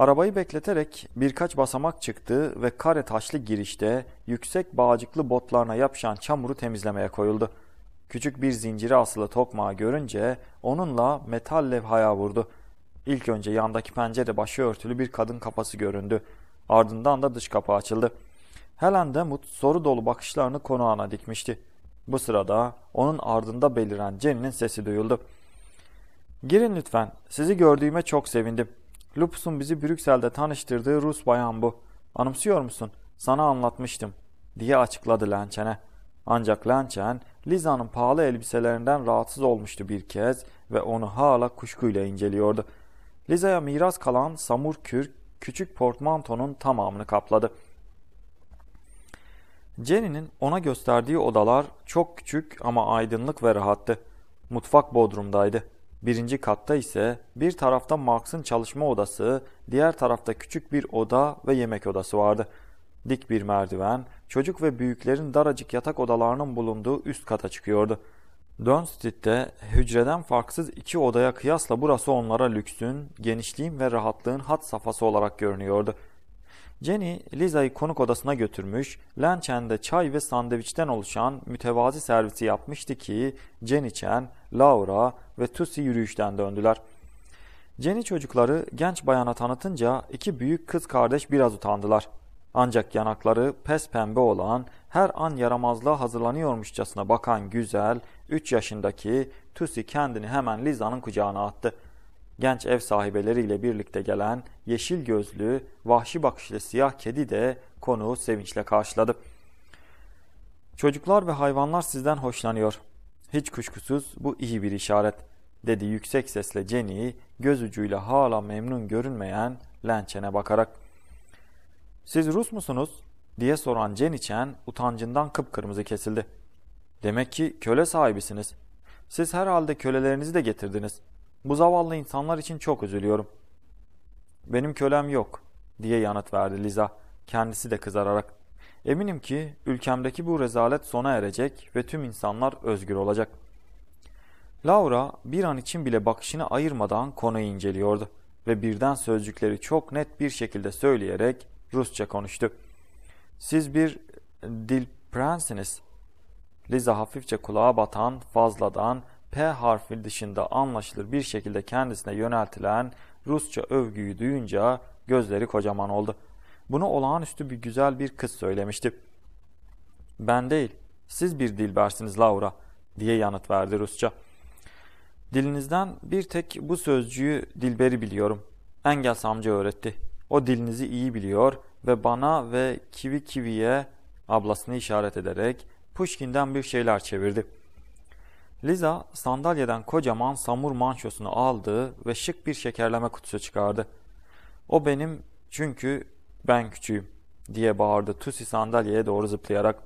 Arabayı bekleterek birkaç basamak çıktı ve kare taşlı girişte yüksek bağcıklı botlarına yapışan çamuru temizlemeye koyuldu. Küçük bir zinciri asılı tokmağı görünce onunla metal levhaya vurdu. İlk önce yandaki pencere başı örtülü bir kadın kafası göründü. Ardından da dış kapı açıldı. Helen Demut soru dolu bakışlarını konağına dikmişti. Bu sırada onun ardında beliren Jenny'nin sesi duyuldu. ''Girin lütfen, sizi gördüğüme çok sevindim.'' Lupus'un bizi Brüksel'de tanıştırdığı Rus bayan bu. Anımsıyor musun? Sana anlatmıştım. Diye açıkladı Lençen'e. Ancak Lençen, Liza'nın pahalı elbiselerinden rahatsız olmuştu bir kez ve onu hala kuşkuyla inceliyordu. Liza'ya miras kalan samur kürk, küçük portmantonun tamamını kapladı. Jenny'nin ona gösterdiği odalar çok küçük ama aydınlık ve rahattı. Mutfak bodrumdaydı. Birinci katta ise bir tarafta Marx'ın çalışma odası, diğer tarafta küçük bir oda ve yemek odası vardı. Dik bir merdiven, çocuk ve büyüklerin daracık yatak odalarının bulunduğu üst kata çıkıyordu. Dön Street'te hücreden farksız iki odaya kıyasla burası onlara lüksün, genişliğin ve rahatlığın hat safhası olarak görünüyordu. Jenny, Liza'yı konuk odasına götürmüş, Len Chen'de çay ve sandviçten oluşan mütevazi servisi yapmıştı ki Jenny Chen, Laura ve Tusi yürüyüşten döndüler. Jenny çocukları genç bayana tanıtınca iki büyük kız kardeş biraz utandılar. Ancak yanakları pes pembe olan, her an yaramazlığa hazırlanıyormuşçasına bakan güzel, 3 yaşındaki Tusi kendini hemen Liza'nın kucağına attı. Genç ev sahibeleriyle birlikte gelen yeşil gözlü, vahşi bakışlı siyah kedi de konuğu sevinçle karşıladı. Çocuklar ve hayvanlar sizden hoşlanıyor. Hiç kuşkusuz bu iyi bir işaret dedi yüksek sesle Jenny göz ucuyla hala memnun görünmeyen Lençen'e bakarak. Siz Rus musunuz? diye soran Jenny Chen utancından kıpkırmızı kesildi. Demek ki köle sahibisiniz. Siz herhalde kölelerinizi de getirdiniz. Bu zavallı insanlar için çok üzülüyorum. Benim kölem yok diye yanıt verdi Liza kendisi de kızararak. Eminim ki ülkemdeki bu rezalet sona erecek ve tüm insanlar özgür olacak. Laura bir an için bile bakışını ayırmadan konuyu inceliyordu ve birden sözcükleri çok net bir şekilde söyleyerek Rusça konuştu. Siz bir dil prensiniz. Liza hafifçe kulağa batan, fazladan, P harfi dışında anlaşılır bir şekilde kendisine yöneltilen Rusça övgüyü duyunca gözleri kocaman oldu.'' Bunu olağanüstü bir güzel bir kız söylemişti. Ben değil, siz bir dilbersiniz Laura diye yanıt verdi Rusça. Dilinizden bir tek bu sözcüğü dilberi biliyorum. Engels amca öğretti. O dilinizi iyi biliyor ve bana ve Kivi Kivi'ye ablasını işaret ederek Pushkin'den bir şeyler çevirdi. Liza sandalyeden kocaman samur mançosunu aldı ve şık bir şekerleme kutusu çıkardı. O benim çünkü ben küçüğüm diye bağırdı Tusi sandalyeye doğru zıplayarak.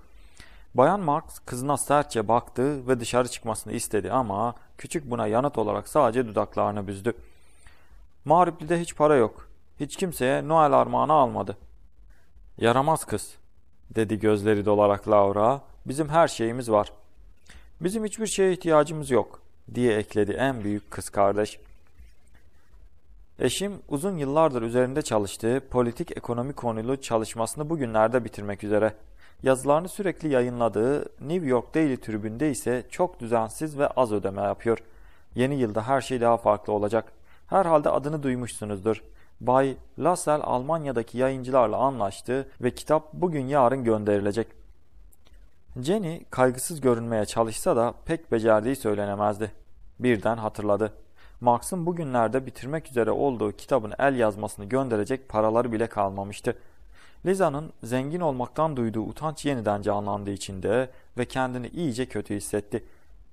Bayan Marx kızına sertçe baktı ve dışarı çıkmasını istedi ama küçük buna yanıt olarak sadece dudaklarını büzdü. Mağripli'de hiç para yok. Hiç kimseye Noel armağanı almadı. Yaramaz kız dedi gözleri dolarak Laura. Bizim her şeyimiz var. Bizim hiçbir şeye ihtiyacımız yok diye ekledi en büyük kız kardeş. Eşim uzun yıllardır üzerinde çalıştığı politik ekonomi konulu çalışmasını bugünlerde bitirmek üzere. Yazılarını sürekli yayınladığı New York Daily Tribune'de ise çok düzensiz ve az ödeme yapıyor. Yeni yılda her şey daha farklı olacak. Herhalde adını duymuşsunuzdur. Bay Lassell Almanya'daki yayıncılarla anlaştı ve kitap bugün yarın gönderilecek. Jenny kaygısız görünmeye çalışsa da pek becerdiği söylenemezdi. Birden hatırladı. Marx'ın bugünlerde bitirmek üzere olduğu kitabın el yazmasını gönderecek paraları bile kalmamıştı. Liza'nın zengin olmaktan duyduğu utanç yeniden canlandı içinde ve kendini iyice kötü hissetti.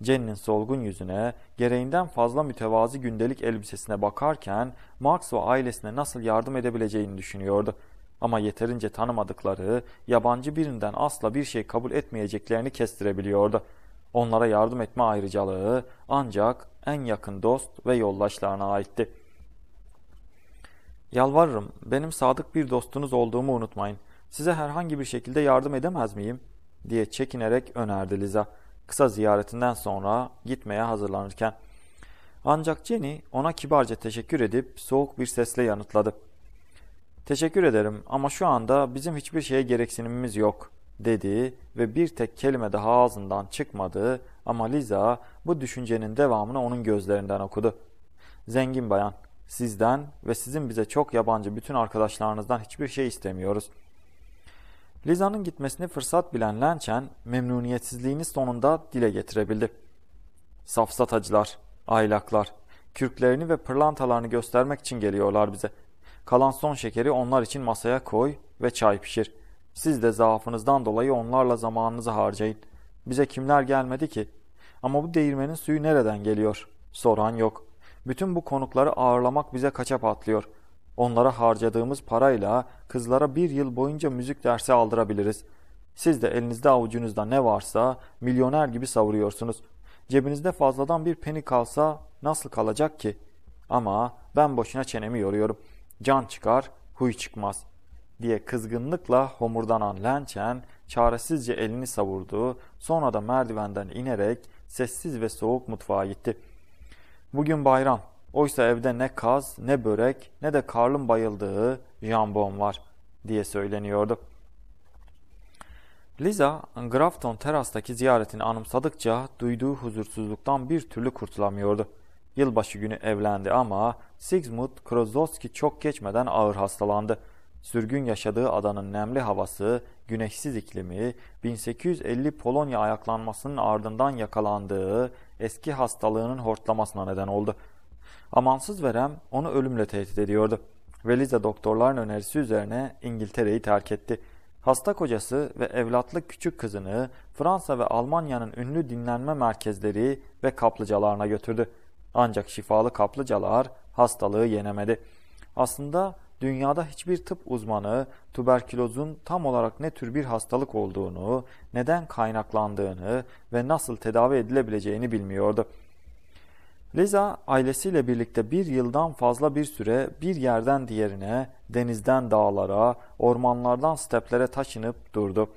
Jen'in solgun yüzüne, gereğinden fazla mütevazi gündelik elbisesine bakarken Marx ve ailesine nasıl yardım edebileceğini düşünüyordu. Ama yeterince tanımadıkları, yabancı birinden asla bir şey kabul etmeyeceklerini kestirebiliyordu. Onlara yardım etme ayrıcalığı ancak en yakın dost ve yoldaşlarına aitti. Yalvarırım, benim sadık bir dostunuz olduğumu unutmayın. Size herhangi bir şekilde yardım edemez miyim? diye çekinerek önerdi Liza. Kısa ziyaretinden sonra gitmeye hazırlanırken. Ancak Jenny ona kibarca teşekkür edip soğuk bir sesle yanıtladı. Teşekkür ederim ama şu anda bizim hiçbir şeye gereksinimimiz yok dedi ve bir tek kelime daha ağzından çıkmadığı ama Liza bu düşüncenin devamını onun gözlerinden okudu. Zengin bayan, sizden ve sizin bize çok yabancı bütün arkadaşlarınızdan hiçbir şey istemiyoruz. Liza'nın gitmesini fırsat bilen Lençen memnuniyetsizliğini sonunda dile getirebildi. Safsatacılar, aylaklar, kürklerini ve pırlantalarını göstermek için geliyorlar bize. Kalan son şekeri onlar için masaya koy ve çay pişir. Siz de zaafınızdan dolayı onlarla zamanınızı harcayın. Bize kimler gelmedi ki? Ama bu değirmenin suyu nereden geliyor? Soran yok. Bütün bu konukları ağırlamak bize kaça patlıyor. Onlara harcadığımız parayla kızlara bir yıl boyunca müzik dersi aldırabiliriz. Siz de elinizde avucunuzda ne varsa milyoner gibi savuruyorsunuz. Cebinizde fazladan bir peni kalsa nasıl kalacak ki? Ama ben boşuna çenemi yoruyorum. Can çıkar, huy çıkmaz diye kızgınlıkla homurdanan Lençen çaresizce elini savurdu, sonra da merdivenden inerek sessiz ve soğuk mutfağa gitti. Bugün bayram. Oysa evde ne kaz, ne börek, ne de karlın bayıldığı jambon var diye söyleniyordu. Liza, Grafton terastaki ziyaretini anımsadıkça duyduğu huzursuzluktan bir türlü kurtulamıyordu. Yılbaşı günü evlendi ama Sigmund Krozowski çok geçmeden ağır hastalandı. Sürgün yaşadığı adanın nemli havası, güneşsiz iklimi, 1850 Polonya ayaklanmasının ardından yakalandığı eski hastalığının hortlamasına neden oldu. Amansız verem onu ölümle tehdit ediyordu. Velize doktorların önerisi üzerine İngiltere'yi terk etti. Hasta kocası ve evlatlık küçük kızını Fransa ve Almanya'nın ünlü dinlenme merkezleri ve kaplıcalarına götürdü. Ancak şifalı kaplıcalar hastalığı yenemedi. Aslında dünyada hiçbir tıp uzmanı tüberkülozun tam olarak ne tür bir hastalık olduğunu, neden kaynaklandığını ve nasıl tedavi edilebileceğini bilmiyordu. Liza ailesiyle birlikte bir yıldan fazla bir süre bir yerden diğerine, denizden dağlara, ormanlardan steplere taşınıp durdu.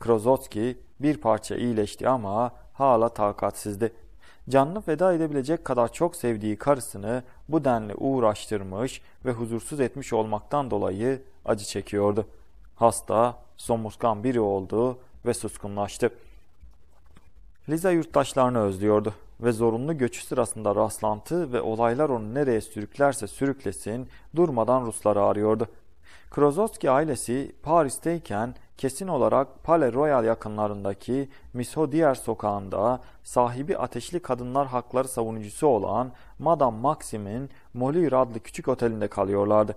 Krozotski bir parça iyileşti ama hala takatsizdi. Canını feda edebilecek kadar çok sevdiği karısını bu denli uğraştırmış ve huzursuz etmiş olmaktan dolayı acı çekiyordu. Hasta, somurtkan biri oldu ve suskunlaştı. Liza yurttaşlarını özlüyordu ve zorunlu göçü sırasında rastlantı ve olaylar onu nereye sürüklerse sürüklesin durmadan Rusları arıyordu. Krozotski ailesi Paris'teyken kesin olarak Palais Royal yakınlarındaki Misodier sokağında sahibi ateşli kadınlar hakları savunucusu olan Madame Maxim'in Molire adlı küçük otelinde kalıyorlardı.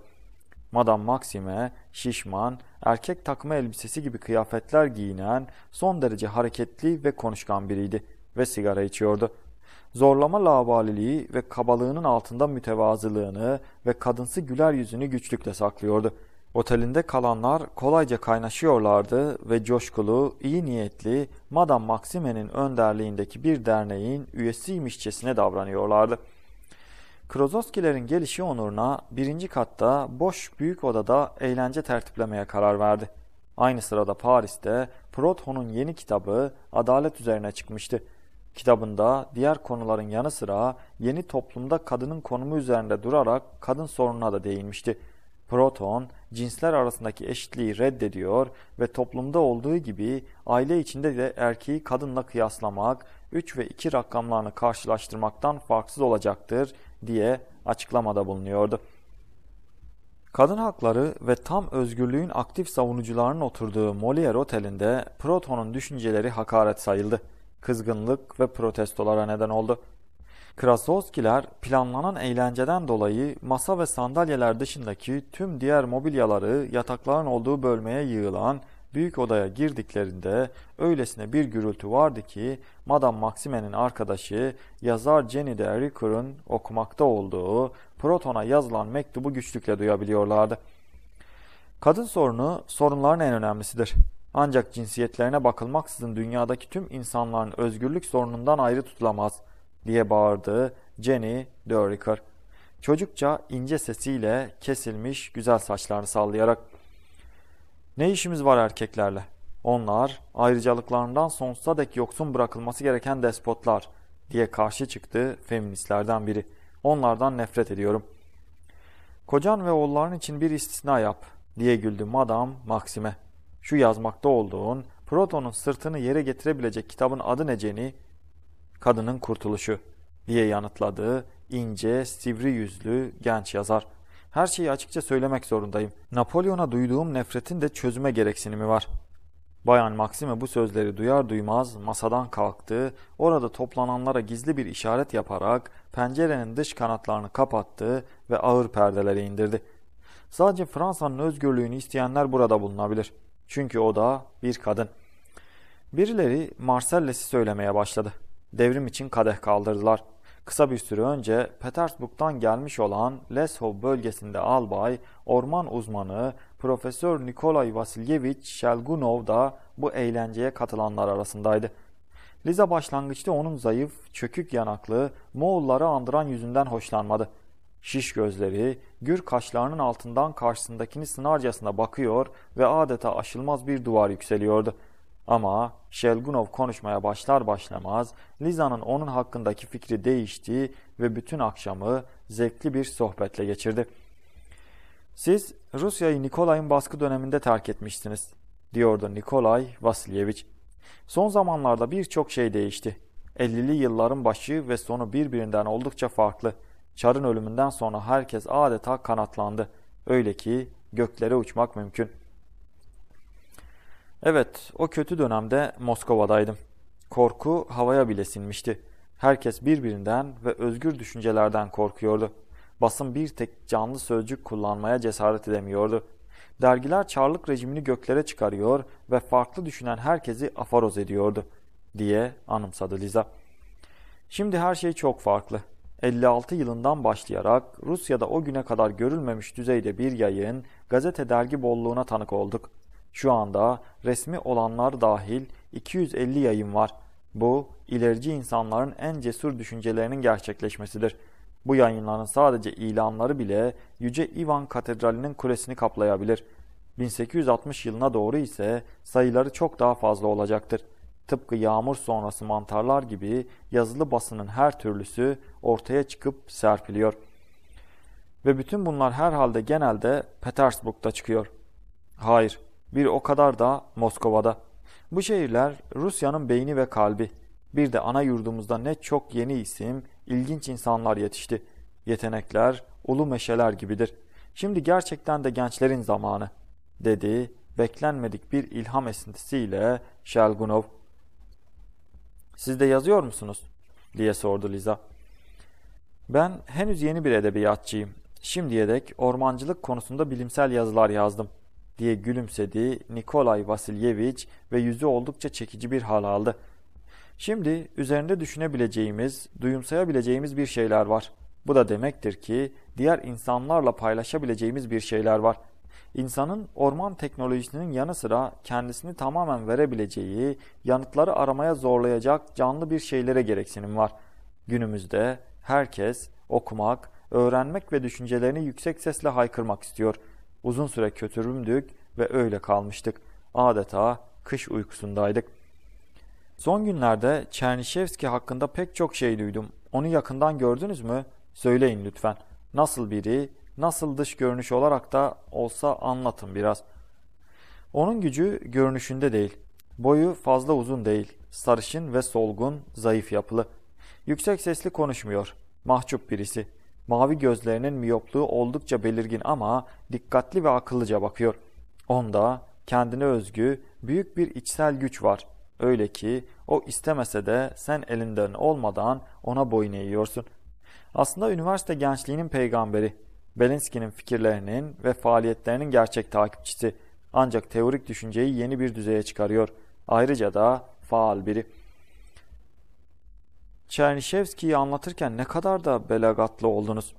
Madame Maxime, şişman, erkek takma elbisesi gibi kıyafetler giyinen, son derece hareketli ve konuşkan biriydi ve sigara içiyordu. Zorlama lavaliliği ve kabalığının altında mütevazılığını ve kadınsı güler yüzünü güçlükle saklıyordu.'' Otelinde kalanlar kolayca kaynaşıyorlardı ve coşkulu, iyi niyetli Madame Maxime'nin önderliğindeki bir derneğin üyesiymişçesine davranıyorlardı. Krozovskilerin gelişi onuruna birinci katta boş büyük odada eğlence tertiplemeye karar verdi. Aynı sırada Paris'te Prothon'un yeni kitabı adalet üzerine çıkmıştı. Kitabında diğer konuların yanı sıra yeni toplumda kadının konumu üzerinde durarak kadın sorununa da değinmişti. Proton cinsler arasındaki eşitliği reddediyor ve toplumda olduğu gibi aile içinde de erkeği kadınla kıyaslamak 3 ve 2 rakamlarını karşılaştırmaktan farksız olacaktır diye açıklamada bulunuyordu. Kadın hakları ve tam özgürlüğün aktif savunucularının oturduğu Molière Oteli'nde Proton'un düşünceleri hakaret sayıldı. Kızgınlık ve protestolara neden oldu. Krasovskiler planlanan eğlenceden dolayı masa ve sandalyeler dışındaki tüm diğer mobilyaları yatakların olduğu bölmeye yığılan büyük odaya girdiklerinde öylesine bir gürültü vardı ki Madame Maxime'nin arkadaşı yazar Jenny de Ericur'un okumakta olduğu Proton'a yazılan mektubu güçlükle duyabiliyorlardı. Kadın sorunu sorunların en önemlisidir. Ancak cinsiyetlerine bakılmaksızın dünyadaki tüm insanların özgürlük sorunundan ayrı tutulamaz.'' diye bağırdı Jenny Döriker. Çocukça ince sesiyle kesilmiş güzel saçlarını sallayarak. Ne işimiz var erkeklerle? Onlar ayrıcalıklarından sonsuza dek yoksun bırakılması gereken despotlar diye karşı çıktı feministlerden biri. Onlardan nefret ediyorum. Kocan ve oğulların için bir istisna yap diye güldü Madame Maxime. Şu yazmakta olduğun Proton'un sırtını yere getirebilecek kitabın adı ne Jenny? kadının kurtuluşu diye yanıtladığı ince, sivri yüzlü genç yazar. Her şeyi açıkça söylemek zorundayım. Napolyon'a duyduğum nefretin de çözüme gereksinimi var. Bayan Maxime bu sözleri duyar duymaz masadan kalktı, orada toplananlara gizli bir işaret yaparak pencerenin dış kanatlarını kapattı ve ağır perdeleri indirdi. Sadece Fransa'nın özgürlüğünü isteyenler burada bulunabilir. Çünkü o da bir kadın. Birileri Marselles'i söylemeye başladı devrim için kadeh kaldırdılar. Kısa bir süre önce Petersburg'dan gelmiş olan Leshov bölgesinde albay, orman uzmanı Profesör Nikolay Vasilyevich Şelgunov da bu eğlenceye katılanlar arasındaydı. Liza başlangıçta onun zayıf, çökük yanaklı, Moğolları andıran yüzünden hoşlanmadı. Şiş gözleri, gür kaşlarının altından karşısındakini sınarcasına bakıyor ve adeta aşılmaz bir duvar yükseliyordu.'' Ama Şelgunov konuşmaya başlar başlamaz Liza'nın onun hakkındaki fikri değişti ve bütün akşamı zevkli bir sohbetle geçirdi. Siz Rusya'yı Nikolay'ın baskı döneminde terk etmiştiniz, diyordu Nikolay Vasilyevich. Son zamanlarda birçok şey değişti. 50'li yılların başı ve sonu birbirinden oldukça farklı. Çar'ın ölümünden sonra herkes adeta kanatlandı. Öyle ki göklere uçmak mümkün.'' Evet, o kötü dönemde Moskova'daydım. Korku havaya bile sinmişti. Herkes birbirinden ve özgür düşüncelerden korkuyordu. Basın bir tek canlı sözcük kullanmaya cesaret edemiyordu. Dergiler çarlık rejimini göklere çıkarıyor ve farklı düşünen herkesi afaroz ediyordu diye anımsadı Liza. Şimdi her şey çok farklı. 56 yılından başlayarak Rusya'da o güne kadar görülmemiş düzeyde bir yayın, gazete dergi bolluğuna tanık olduk. Şu anda resmi olanlar dahil 250 yayın var. Bu ilerici insanların en cesur düşüncelerinin gerçekleşmesidir. Bu yayınların sadece ilanları bile Yüce Ivan Katedrali'nin kulesini kaplayabilir. 1860 yılına doğru ise sayıları çok daha fazla olacaktır. Tıpkı yağmur sonrası mantarlar gibi yazılı basının her türlüsü ortaya çıkıp serpiliyor. Ve bütün bunlar herhalde genelde Petersburg'da çıkıyor. Hayır, bir o kadar da Moskova'da. Bu şehirler Rusya'nın beyni ve kalbi. Bir de ana yurdumuzda ne çok yeni isim, ilginç insanlar yetişti. Yetenekler, ulu meşeler gibidir. Şimdi gerçekten de gençlerin zamanı, dedi beklenmedik bir ilham esintisiyle Şelgunov. Siz de yazıyor musunuz? diye sordu Liza. Ben henüz yeni bir edebiyatçıyım. Şimdiye dek ormancılık konusunda bilimsel yazılar yazdım diye gülümsedi Nikolay Vasilyevich ve yüzü oldukça çekici bir hal aldı. Şimdi üzerinde düşünebileceğimiz, duyumsayabileceğimiz bir şeyler var. Bu da demektir ki diğer insanlarla paylaşabileceğimiz bir şeyler var. İnsanın orman teknolojisinin yanı sıra kendisini tamamen verebileceği, yanıtları aramaya zorlayacak canlı bir şeylere gereksinim var. Günümüzde herkes okumak, öğrenmek ve düşüncelerini yüksek sesle haykırmak istiyor.'' Uzun süre kötürümdük ve öyle kalmıştık. Adeta kış uykusundaydık. Son günlerde Çernişevski hakkında pek çok şey duydum. Onu yakından gördünüz mü? Söyleyin lütfen. Nasıl biri, nasıl dış görünüş olarak da olsa anlatın biraz. Onun gücü görünüşünde değil. Boyu fazla uzun değil. Sarışın ve solgun, zayıf yapılı. Yüksek sesli konuşmuyor. Mahcup birisi. Mavi gözlerinin miyopluğu oldukça belirgin ama dikkatli ve akıllıca bakıyor. Onda kendine özgü büyük bir içsel güç var. Öyle ki o istemese de sen elinden olmadan ona boyun eğiyorsun. Aslında üniversite gençliğinin peygamberi. Belinsky'nin fikirlerinin ve faaliyetlerinin gerçek takipçisi. Ancak teorik düşünceyi yeni bir düzeye çıkarıyor. Ayrıca da faal biri. Çernişevski'yi anlatırken ne kadar da belagatlı oldunuz.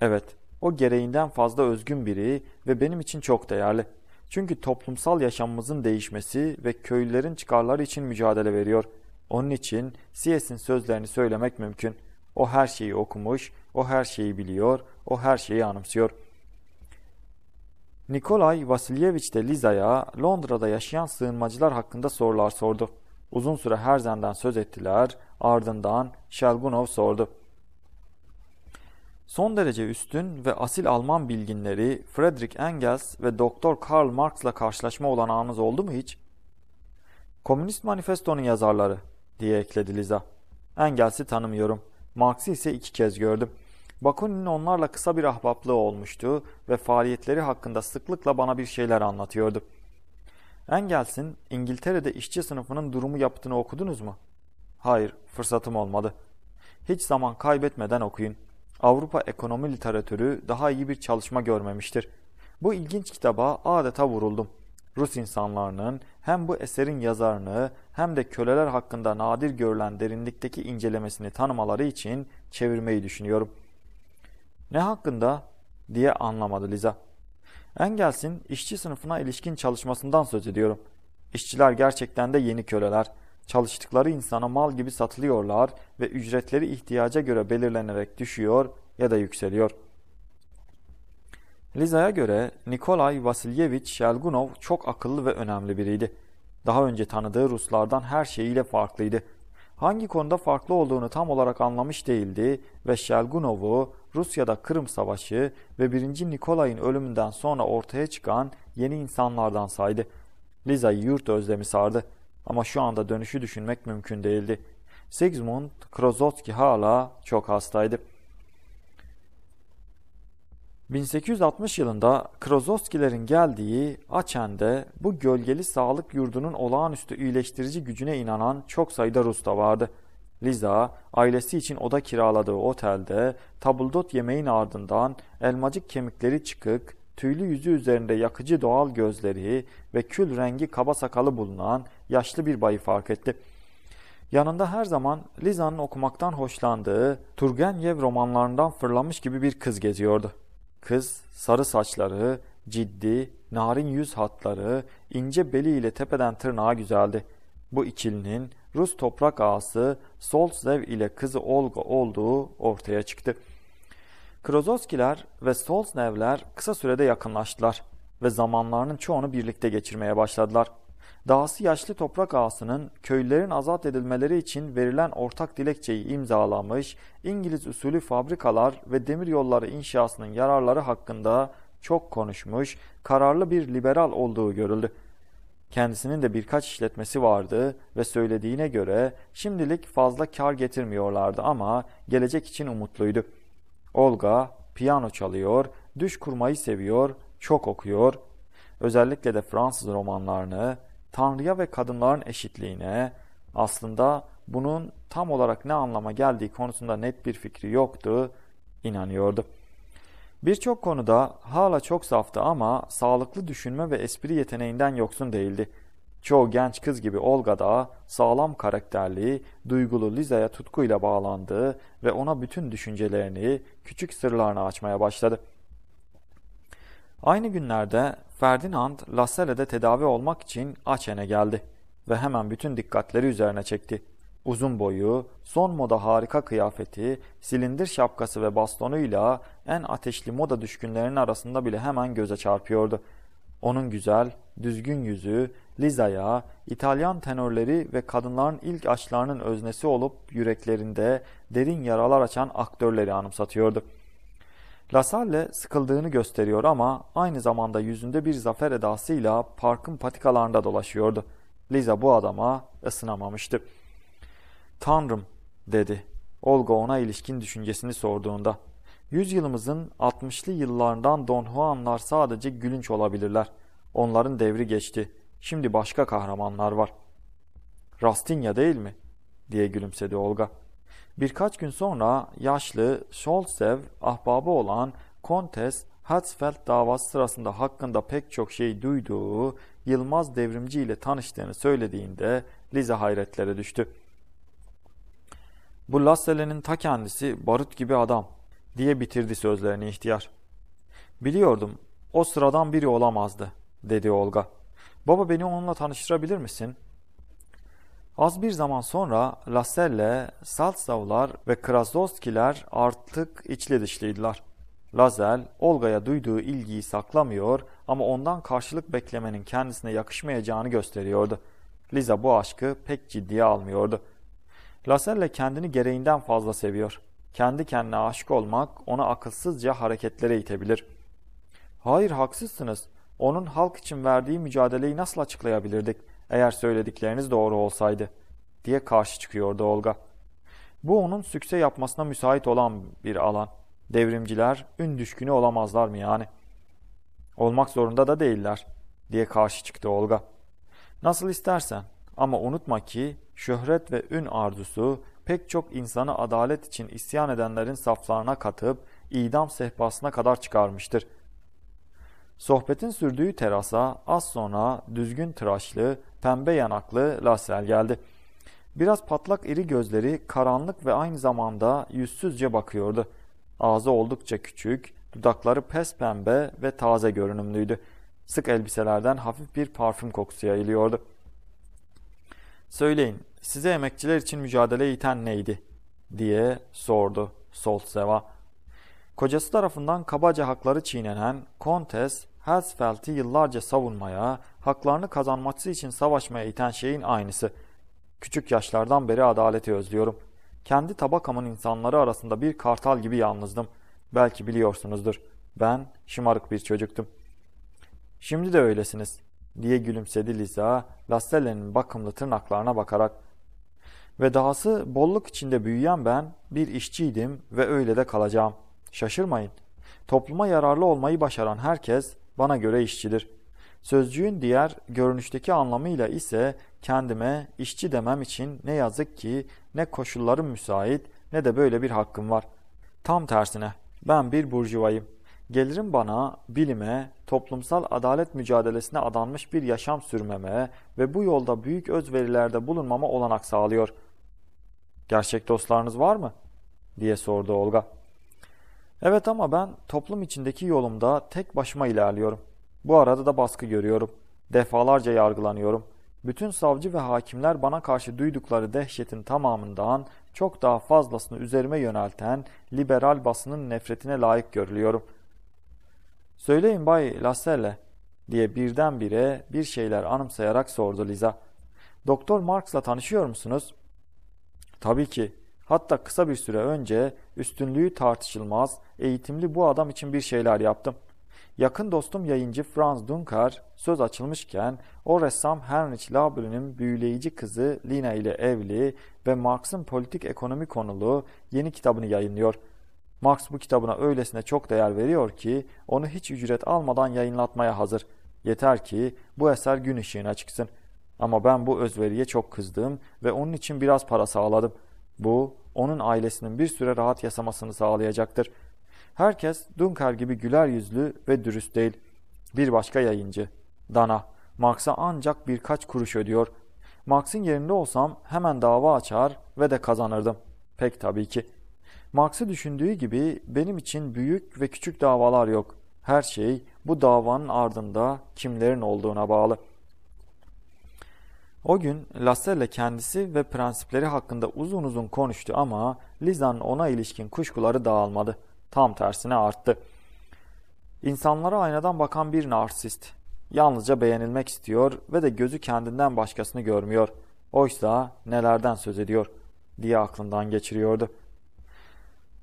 Evet, o gereğinden fazla özgün biri ve benim için çok değerli. Çünkü toplumsal yaşamımızın değişmesi ve köylülerin çıkarları için mücadele veriyor. Onun için Siyes'in sözlerini söylemek mümkün. O her şeyi okumuş, o her şeyi biliyor, o her şeyi anımsıyor. Nikolay Vasilyevich de Liza'ya Londra'da yaşayan sığınmacılar hakkında sorular sordu. Uzun süre her Herzen'den söz ettiler Ardından Şelgunov sordu. Son derece üstün ve asil Alman bilginleri Friedrich Engels ve Doktor Karl Marx'la karşılaşma olanağınız oldu mu hiç? Komünist manifestonun yazarları diye ekledi Liza. Engels'i tanımıyorum. Marx'ı ise iki kez gördüm. Bakunin'in onlarla kısa bir ahbaplığı olmuştu ve faaliyetleri hakkında sıklıkla bana bir şeyler anlatıyordu. Engels'in İngiltere'de işçi sınıfının durumu yaptığını okudunuz mu? Hayır, fırsatım olmadı. Hiç zaman kaybetmeden okuyun. Avrupa ekonomi literatürü daha iyi bir çalışma görmemiştir. Bu ilginç kitaba adeta vuruldum. Rus insanlarının hem bu eserin yazarını hem de köleler hakkında nadir görülen derinlikteki incelemesini tanımaları için çevirmeyi düşünüyorum. Ne hakkında diye anlamadı Liza. Engels'in işçi sınıfına ilişkin çalışmasından söz ediyorum. İşçiler gerçekten de yeni köleler. Çalıştıkları insana mal gibi satılıyorlar ve ücretleri ihtiyaca göre belirlenerek düşüyor ya da yükseliyor. Liza'ya göre Nikolay Vasilyevich Şelgunov çok akıllı ve önemli biriydi. Daha önce tanıdığı Ruslardan her şeyiyle farklıydı. Hangi konuda farklı olduğunu tam olarak anlamış değildi ve Şelgunov'u Rusya'da Kırım Savaşı ve 1. Nikolay'ın ölümünden sonra ortaya çıkan yeni insanlardan saydı. Liza'yı yurt özlemi sardı. Ama şu anda dönüşü düşünmek mümkün değildi. Sigmund Krozotski hala çok hastaydı. 1860 yılında Krozotskilerin geldiği Açen'de bu gölgeli sağlık yurdunun olağanüstü iyileştirici gücüne inanan çok sayıda Rus da vardı. Liza ailesi için oda kiraladığı otelde tabuldot yemeğin ardından elmacık kemikleri çıkık, tüylü yüzü üzerinde yakıcı doğal gözleri ve kül rengi kaba sakalı bulunan yaşlı bir bayı fark etti. Yanında her zaman Liza'nın okumaktan hoşlandığı Turgenev romanlarından fırlamış gibi bir kız geziyordu. Kız sarı saçları, ciddi, narin yüz hatları, ince beliyle tepeden tırnağa güzeldi. Bu ikilinin Rus toprak ağası Soltsev ile kızı Olga olduğu ortaya çıktı.'' Krozovskiler ve Solsnevler kısa sürede yakınlaştılar ve zamanlarının çoğunu birlikte geçirmeye başladılar. Dahası yaşlı toprak ağasının köylülerin azat edilmeleri için verilen ortak dilekçeyi imzalamış, İngiliz usulü fabrikalar ve demir yolları inşasının yararları hakkında çok konuşmuş, kararlı bir liberal olduğu görüldü. Kendisinin de birkaç işletmesi vardı ve söylediğine göre şimdilik fazla kar getirmiyorlardı ama gelecek için umutluydu. Olga piyano çalıyor, düş kurmayı seviyor, çok okuyor. Özellikle de Fransız romanlarını, Tanrı'ya ve kadınların eşitliğine, aslında bunun tam olarak ne anlama geldiği konusunda net bir fikri yoktu, inanıyordu. Birçok konuda hala çok saftı ama sağlıklı düşünme ve espri yeteneğinden yoksun değildi. Çoğu genç kız gibi Olga da sağlam karakterli, duygulu Liza'ya tutkuyla bağlandı ve ona bütün düşüncelerini, küçük sırlarını açmaya başladı. Aynı günlerde Ferdinand Laselle'de tedavi olmak için Açen'e geldi ve hemen bütün dikkatleri üzerine çekti. Uzun boyu, son moda harika kıyafeti, silindir şapkası ve bastonuyla en ateşli moda düşkünlerinin arasında bile hemen göze çarpıyordu. Onun güzel, düzgün yüzü, Liza'ya İtalyan tenörleri ve kadınların ilk aşklarının öznesi olup yüreklerinde derin yaralar açan aktörleri anımsatıyordu. Lasalle sıkıldığını gösteriyor ama aynı zamanda yüzünde bir zafer edasıyla parkın patikalarında dolaşıyordu. Liza bu adama ısınamamıştı. ''Tanrım'' dedi Olga ona ilişkin düşüncesini sorduğunda. Yüzyılımızın 60'lı yıllarından Don Juanlar sadece gülünç olabilirler. Onların devri geçti. Şimdi başka kahramanlar var. Rastinya değil mi? diye gülümsedi Olga. Birkaç gün sonra yaşlı Scholzev ahbabı olan Kontes Hatzfeld davası sırasında hakkında pek çok şey duyduğu Yılmaz Devrimci ile tanıştığını söylediğinde Lize hayretlere düştü. Bu Lassele'nin ta kendisi barut gibi adam diye bitirdi sözlerini ihtiyar. Biliyordum o sıradan biri olamazdı dedi Olga. Baba beni onunla tanıştırabilir misin? Az bir zaman sonra Laselle, Saltsavlar ve Krasdovskiler artık içli dışlıydılar. Lazel, Olga'ya duyduğu ilgiyi saklamıyor ama ondan karşılık beklemenin kendisine yakışmayacağını gösteriyordu. Liza bu aşkı pek ciddiye almıyordu. Laselle kendini gereğinden fazla seviyor. Kendi kendine aşık olmak onu akılsızca hareketlere itebilir. ''Hayır haksızsınız. Onun halk için verdiği mücadeleyi nasıl açıklayabilirdik eğer söyledikleriniz doğru olsaydı diye karşı çıkıyordu Olga. Bu onun sükse yapmasına müsait olan bir alan. Devrimciler ün düşkünü olamazlar mı yani? Olmak zorunda da değiller diye karşı çıktı Olga. Nasıl istersen ama unutma ki şöhret ve ün arzusu pek çok insanı adalet için isyan edenlerin saflarına katıp idam sehpasına kadar çıkarmıştır.'' Sohbetin sürdüğü terasa az sonra düzgün tıraşlı, pembe yanaklı Lassel geldi. Biraz patlak iri gözleri karanlık ve aynı zamanda yüzsüzce bakıyordu. Ağzı oldukça küçük, dudakları pes pembe ve taze görünümlüydü. Sık elbiselerden hafif bir parfüm kokusu yayılıyordu. ''Söyleyin, size emekçiler için mücadele iten neydi?'' diye sordu Soltseva. Kocası tarafından kabaca hakları çiğnenen Kontes Hersfeld'i yıllarca savunmaya, haklarını kazanması için savaşmaya iten şeyin aynısı. Küçük yaşlardan beri adaleti özlüyorum. Kendi tabakamın insanları arasında bir kartal gibi yalnızdım. Belki biliyorsunuzdur. Ben şımarık bir çocuktum. Şimdi de öylesiniz diye gülümsedi Liza, Lastelle'nin bakımlı tırnaklarına bakarak. Ve dahası bolluk içinde büyüyen ben bir işçiydim ve öyle de kalacağım. Şaşırmayın. Topluma yararlı olmayı başaran herkes bana göre işçidir. Sözcüğün diğer görünüşteki anlamıyla ise kendime işçi demem için ne yazık ki ne koşullarım müsait ne de böyle bir hakkım var. Tam tersine ben bir burjuvayım. Gelirim bana bilime, toplumsal adalet mücadelesine adanmış bir yaşam sürmeme ve bu yolda büyük özverilerde bulunmama olanak sağlıyor. Gerçek dostlarınız var mı? diye sordu Olga. Evet ama ben toplum içindeki yolumda tek başıma ilerliyorum. Bu arada da baskı görüyorum. Defalarca yargılanıyorum. Bütün savcı ve hakimler bana karşı duydukları dehşetin tamamından çok daha fazlasını üzerime yönelten liberal basının nefretine layık görülüyorum. Söyleyin Bay Laselle diye birdenbire bir şeyler anımsayarak sordu Liza. Doktor Marx'la tanışıyor musunuz? Tabii ki Hatta kısa bir süre önce üstünlüğü tartışılmaz, eğitimli bu adam için bir şeyler yaptım. Yakın dostum yayıncı Franz Dunker söz açılmışken o ressam Heinrich Labrin'in büyüleyici kızı Lina ile evli ve Marx'ın politik ekonomi konulu yeni kitabını yayınlıyor. Marx bu kitabına öylesine çok değer veriyor ki onu hiç ücret almadan yayınlatmaya hazır. Yeter ki bu eser gün ışığına çıksın. Ama ben bu özveriye çok kızdım ve onun için biraz para sağladım.'' Bu onun ailesinin bir süre rahat yaşamasını sağlayacaktır. Herkes Dunkar gibi güler yüzlü ve dürüst değil. Bir başka yayıncı, Dana, Max'a ancak birkaç kuruş ödüyor. Max'in yerinde olsam hemen dava açar ve de kazanırdım. Pek tabii ki. Max'ı düşündüğü gibi benim için büyük ve küçük davalar yok. Her şey bu davanın ardında kimlerin olduğuna bağlı.'' O gün Lasserle kendisi ve prensipleri hakkında uzun uzun konuştu ama Liza'nın ona ilişkin kuşkuları dağılmadı. Tam tersine arttı. İnsanlara aynadan bakan bir narsist. Yalnızca beğenilmek istiyor ve de gözü kendinden başkasını görmüyor. Oysa nelerden söz ediyor diye aklından geçiriyordu.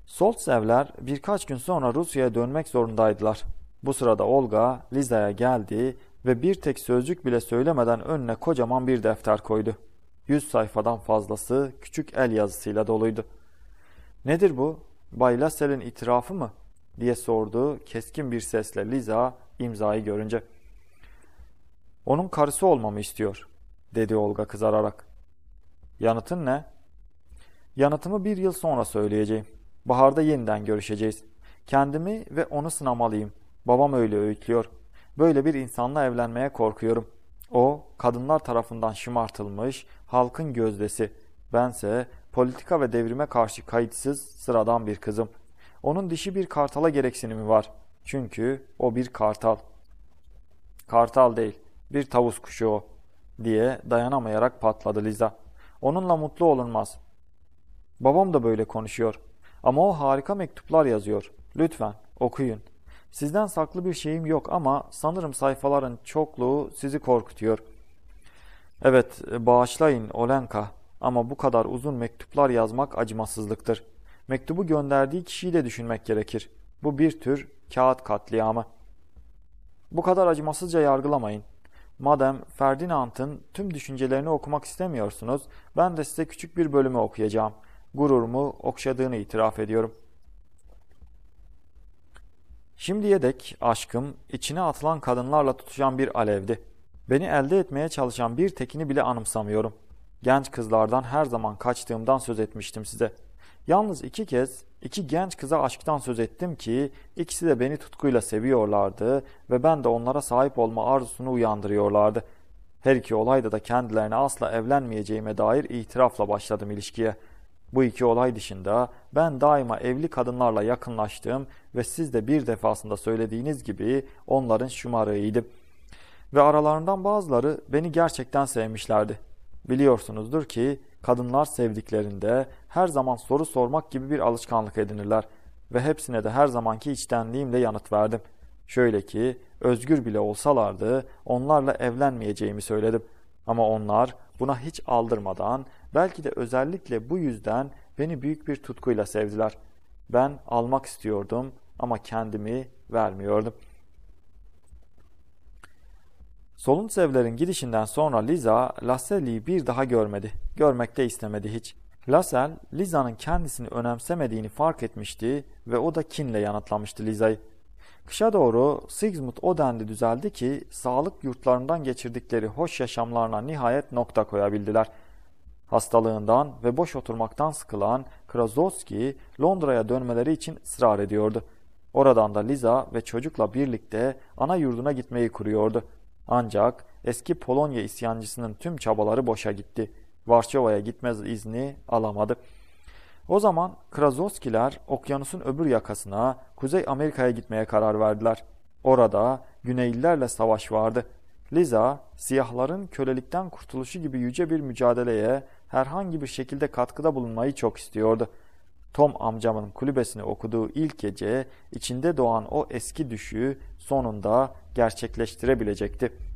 Soltsevler birkaç gün sonra Rusya'ya dönmek zorundaydılar. Bu sırada Olga Liza'ya geldi ve bir tek sözcük bile söylemeden önüne kocaman bir defter koydu. Yüz sayfadan fazlası küçük el yazısıyla doluydu. ''Nedir bu? Bay Lassel'in itirafı mı?'' diye sordu keskin bir sesle Liza imzayı görünce. ''Onun karısı olmamı istiyor.'' dedi Olga kızararak. ''Yanıtın ne?'' ''Yanıtımı bir yıl sonra söyleyeceğim. Baharda yeniden görüşeceğiz. Kendimi ve onu sınamalıyım. Babam öyle öğütlüyor.'' Böyle bir insanla evlenmeye korkuyorum. O, kadınlar tarafından şımartılmış, halkın gözdesi. Bense politika ve devrime karşı kayıtsız sıradan bir kızım. Onun dişi bir kartala gereksinimi var. Çünkü o bir kartal. Kartal değil, bir tavus kuşu o, diye dayanamayarak patladı Liza. Onunla mutlu olunmaz. Babam da böyle konuşuyor. Ama o harika mektuplar yazıyor. Lütfen okuyun. Sizden saklı bir şeyim yok ama sanırım sayfaların çokluğu sizi korkutuyor. Evet, bağışlayın Olenka ama bu kadar uzun mektuplar yazmak acımasızlıktır. Mektubu gönderdiği kişiyi de düşünmek gerekir. Bu bir tür kağıt katliamı. Bu kadar acımasızca yargılamayın. Madem Ferdinand'ın tüm düşüncelerini okumak istemiyorsunuz, ben de size küçük bir bölümü okuyacağım. Gururumu okşadığını itiraf ediyorum.'' Şimdiye dek aşkım içine atılan kadınlarla tutuşan bir alevdi. Beni elde etmeye çalışan bir tekini bile anımsamıyorum. Genç kızlardan her zaman kaçtığımdan söz etmiştim size. Yalnız iki kez iki genç kıza aşktan söz ettim ki ikisi de beni tutkuyla seviyorlardı ve ben de onlara sahip olma arzusunu uyandırıyorlardı. Her iki olayda da kendilerine asla evlenmeyeceğime dair itirafla başladım ilişkiye.'' Bu iki olay dışında ben daima evli kadınlarla yakınlaştığım ve siz de bir defasında söylediğiniz gibi onların şımarığıydım. Ve aralarından bazıları beni gerçekten sevmişlerdi. Biliyorsunuzdur ki kadınlar sevdiklerinde her zaman soru sormak gibi bir alışkanlık edinirler ve hepsine de her zamanki içtenliğimle yanıt verdim. Şöyle ki özgür bile olsalardı onlarla evlenmeyeceğimi söyledim. Ama onlar buna hiç aldırmadan Belki de özellikle bu yüzden beni büyük bir tutkuyla sevdiler. Ben almak istiyordum ama kendimi vermiyordum. Solun evlerin gidişinden sonra Liza, Lasselli'yi bir daha görmedi. Görmek de istemedi hiç. Lassell, Liza'nın kendisini önemsemediğini fark etmişti ve o da kinle yanıtlamıştı Liza'yı. Kışa doğru Sigsmund o denli düzeldi ki sağlık yurtlarından geçirdikleri hoş yaşamlarına nihayet nokta koyabildiler.'' Hastalığından ve boş oturmaktan sıkılan Krasowski Londra'ya dönmeleri için ısrar ediyordu. Oradan da Liza ve çocukla birlikte ana yurduna gitmeyi kuruyordu. Ancak eski Polonya isyancısının tüm çabaları boşa gitti. Varşova'ya gitmez izni alamadı. O zaman Krasovskiler okyanusun öbür yakasına Kuzey Amerika'ya gitmeye karar verdiler. Orada Güneylilerle savaş vardı. Liza siyahların kölelikten kurtuluşu gibi yüce bir mücadeleye herhangi bir şekilde katkıda bulunmayı çok istiyordu. Tom amcamın kulübesini okuduğu ilk gece içinde doğan o eski düşüğü sonunda gerçekleştirebilecekti.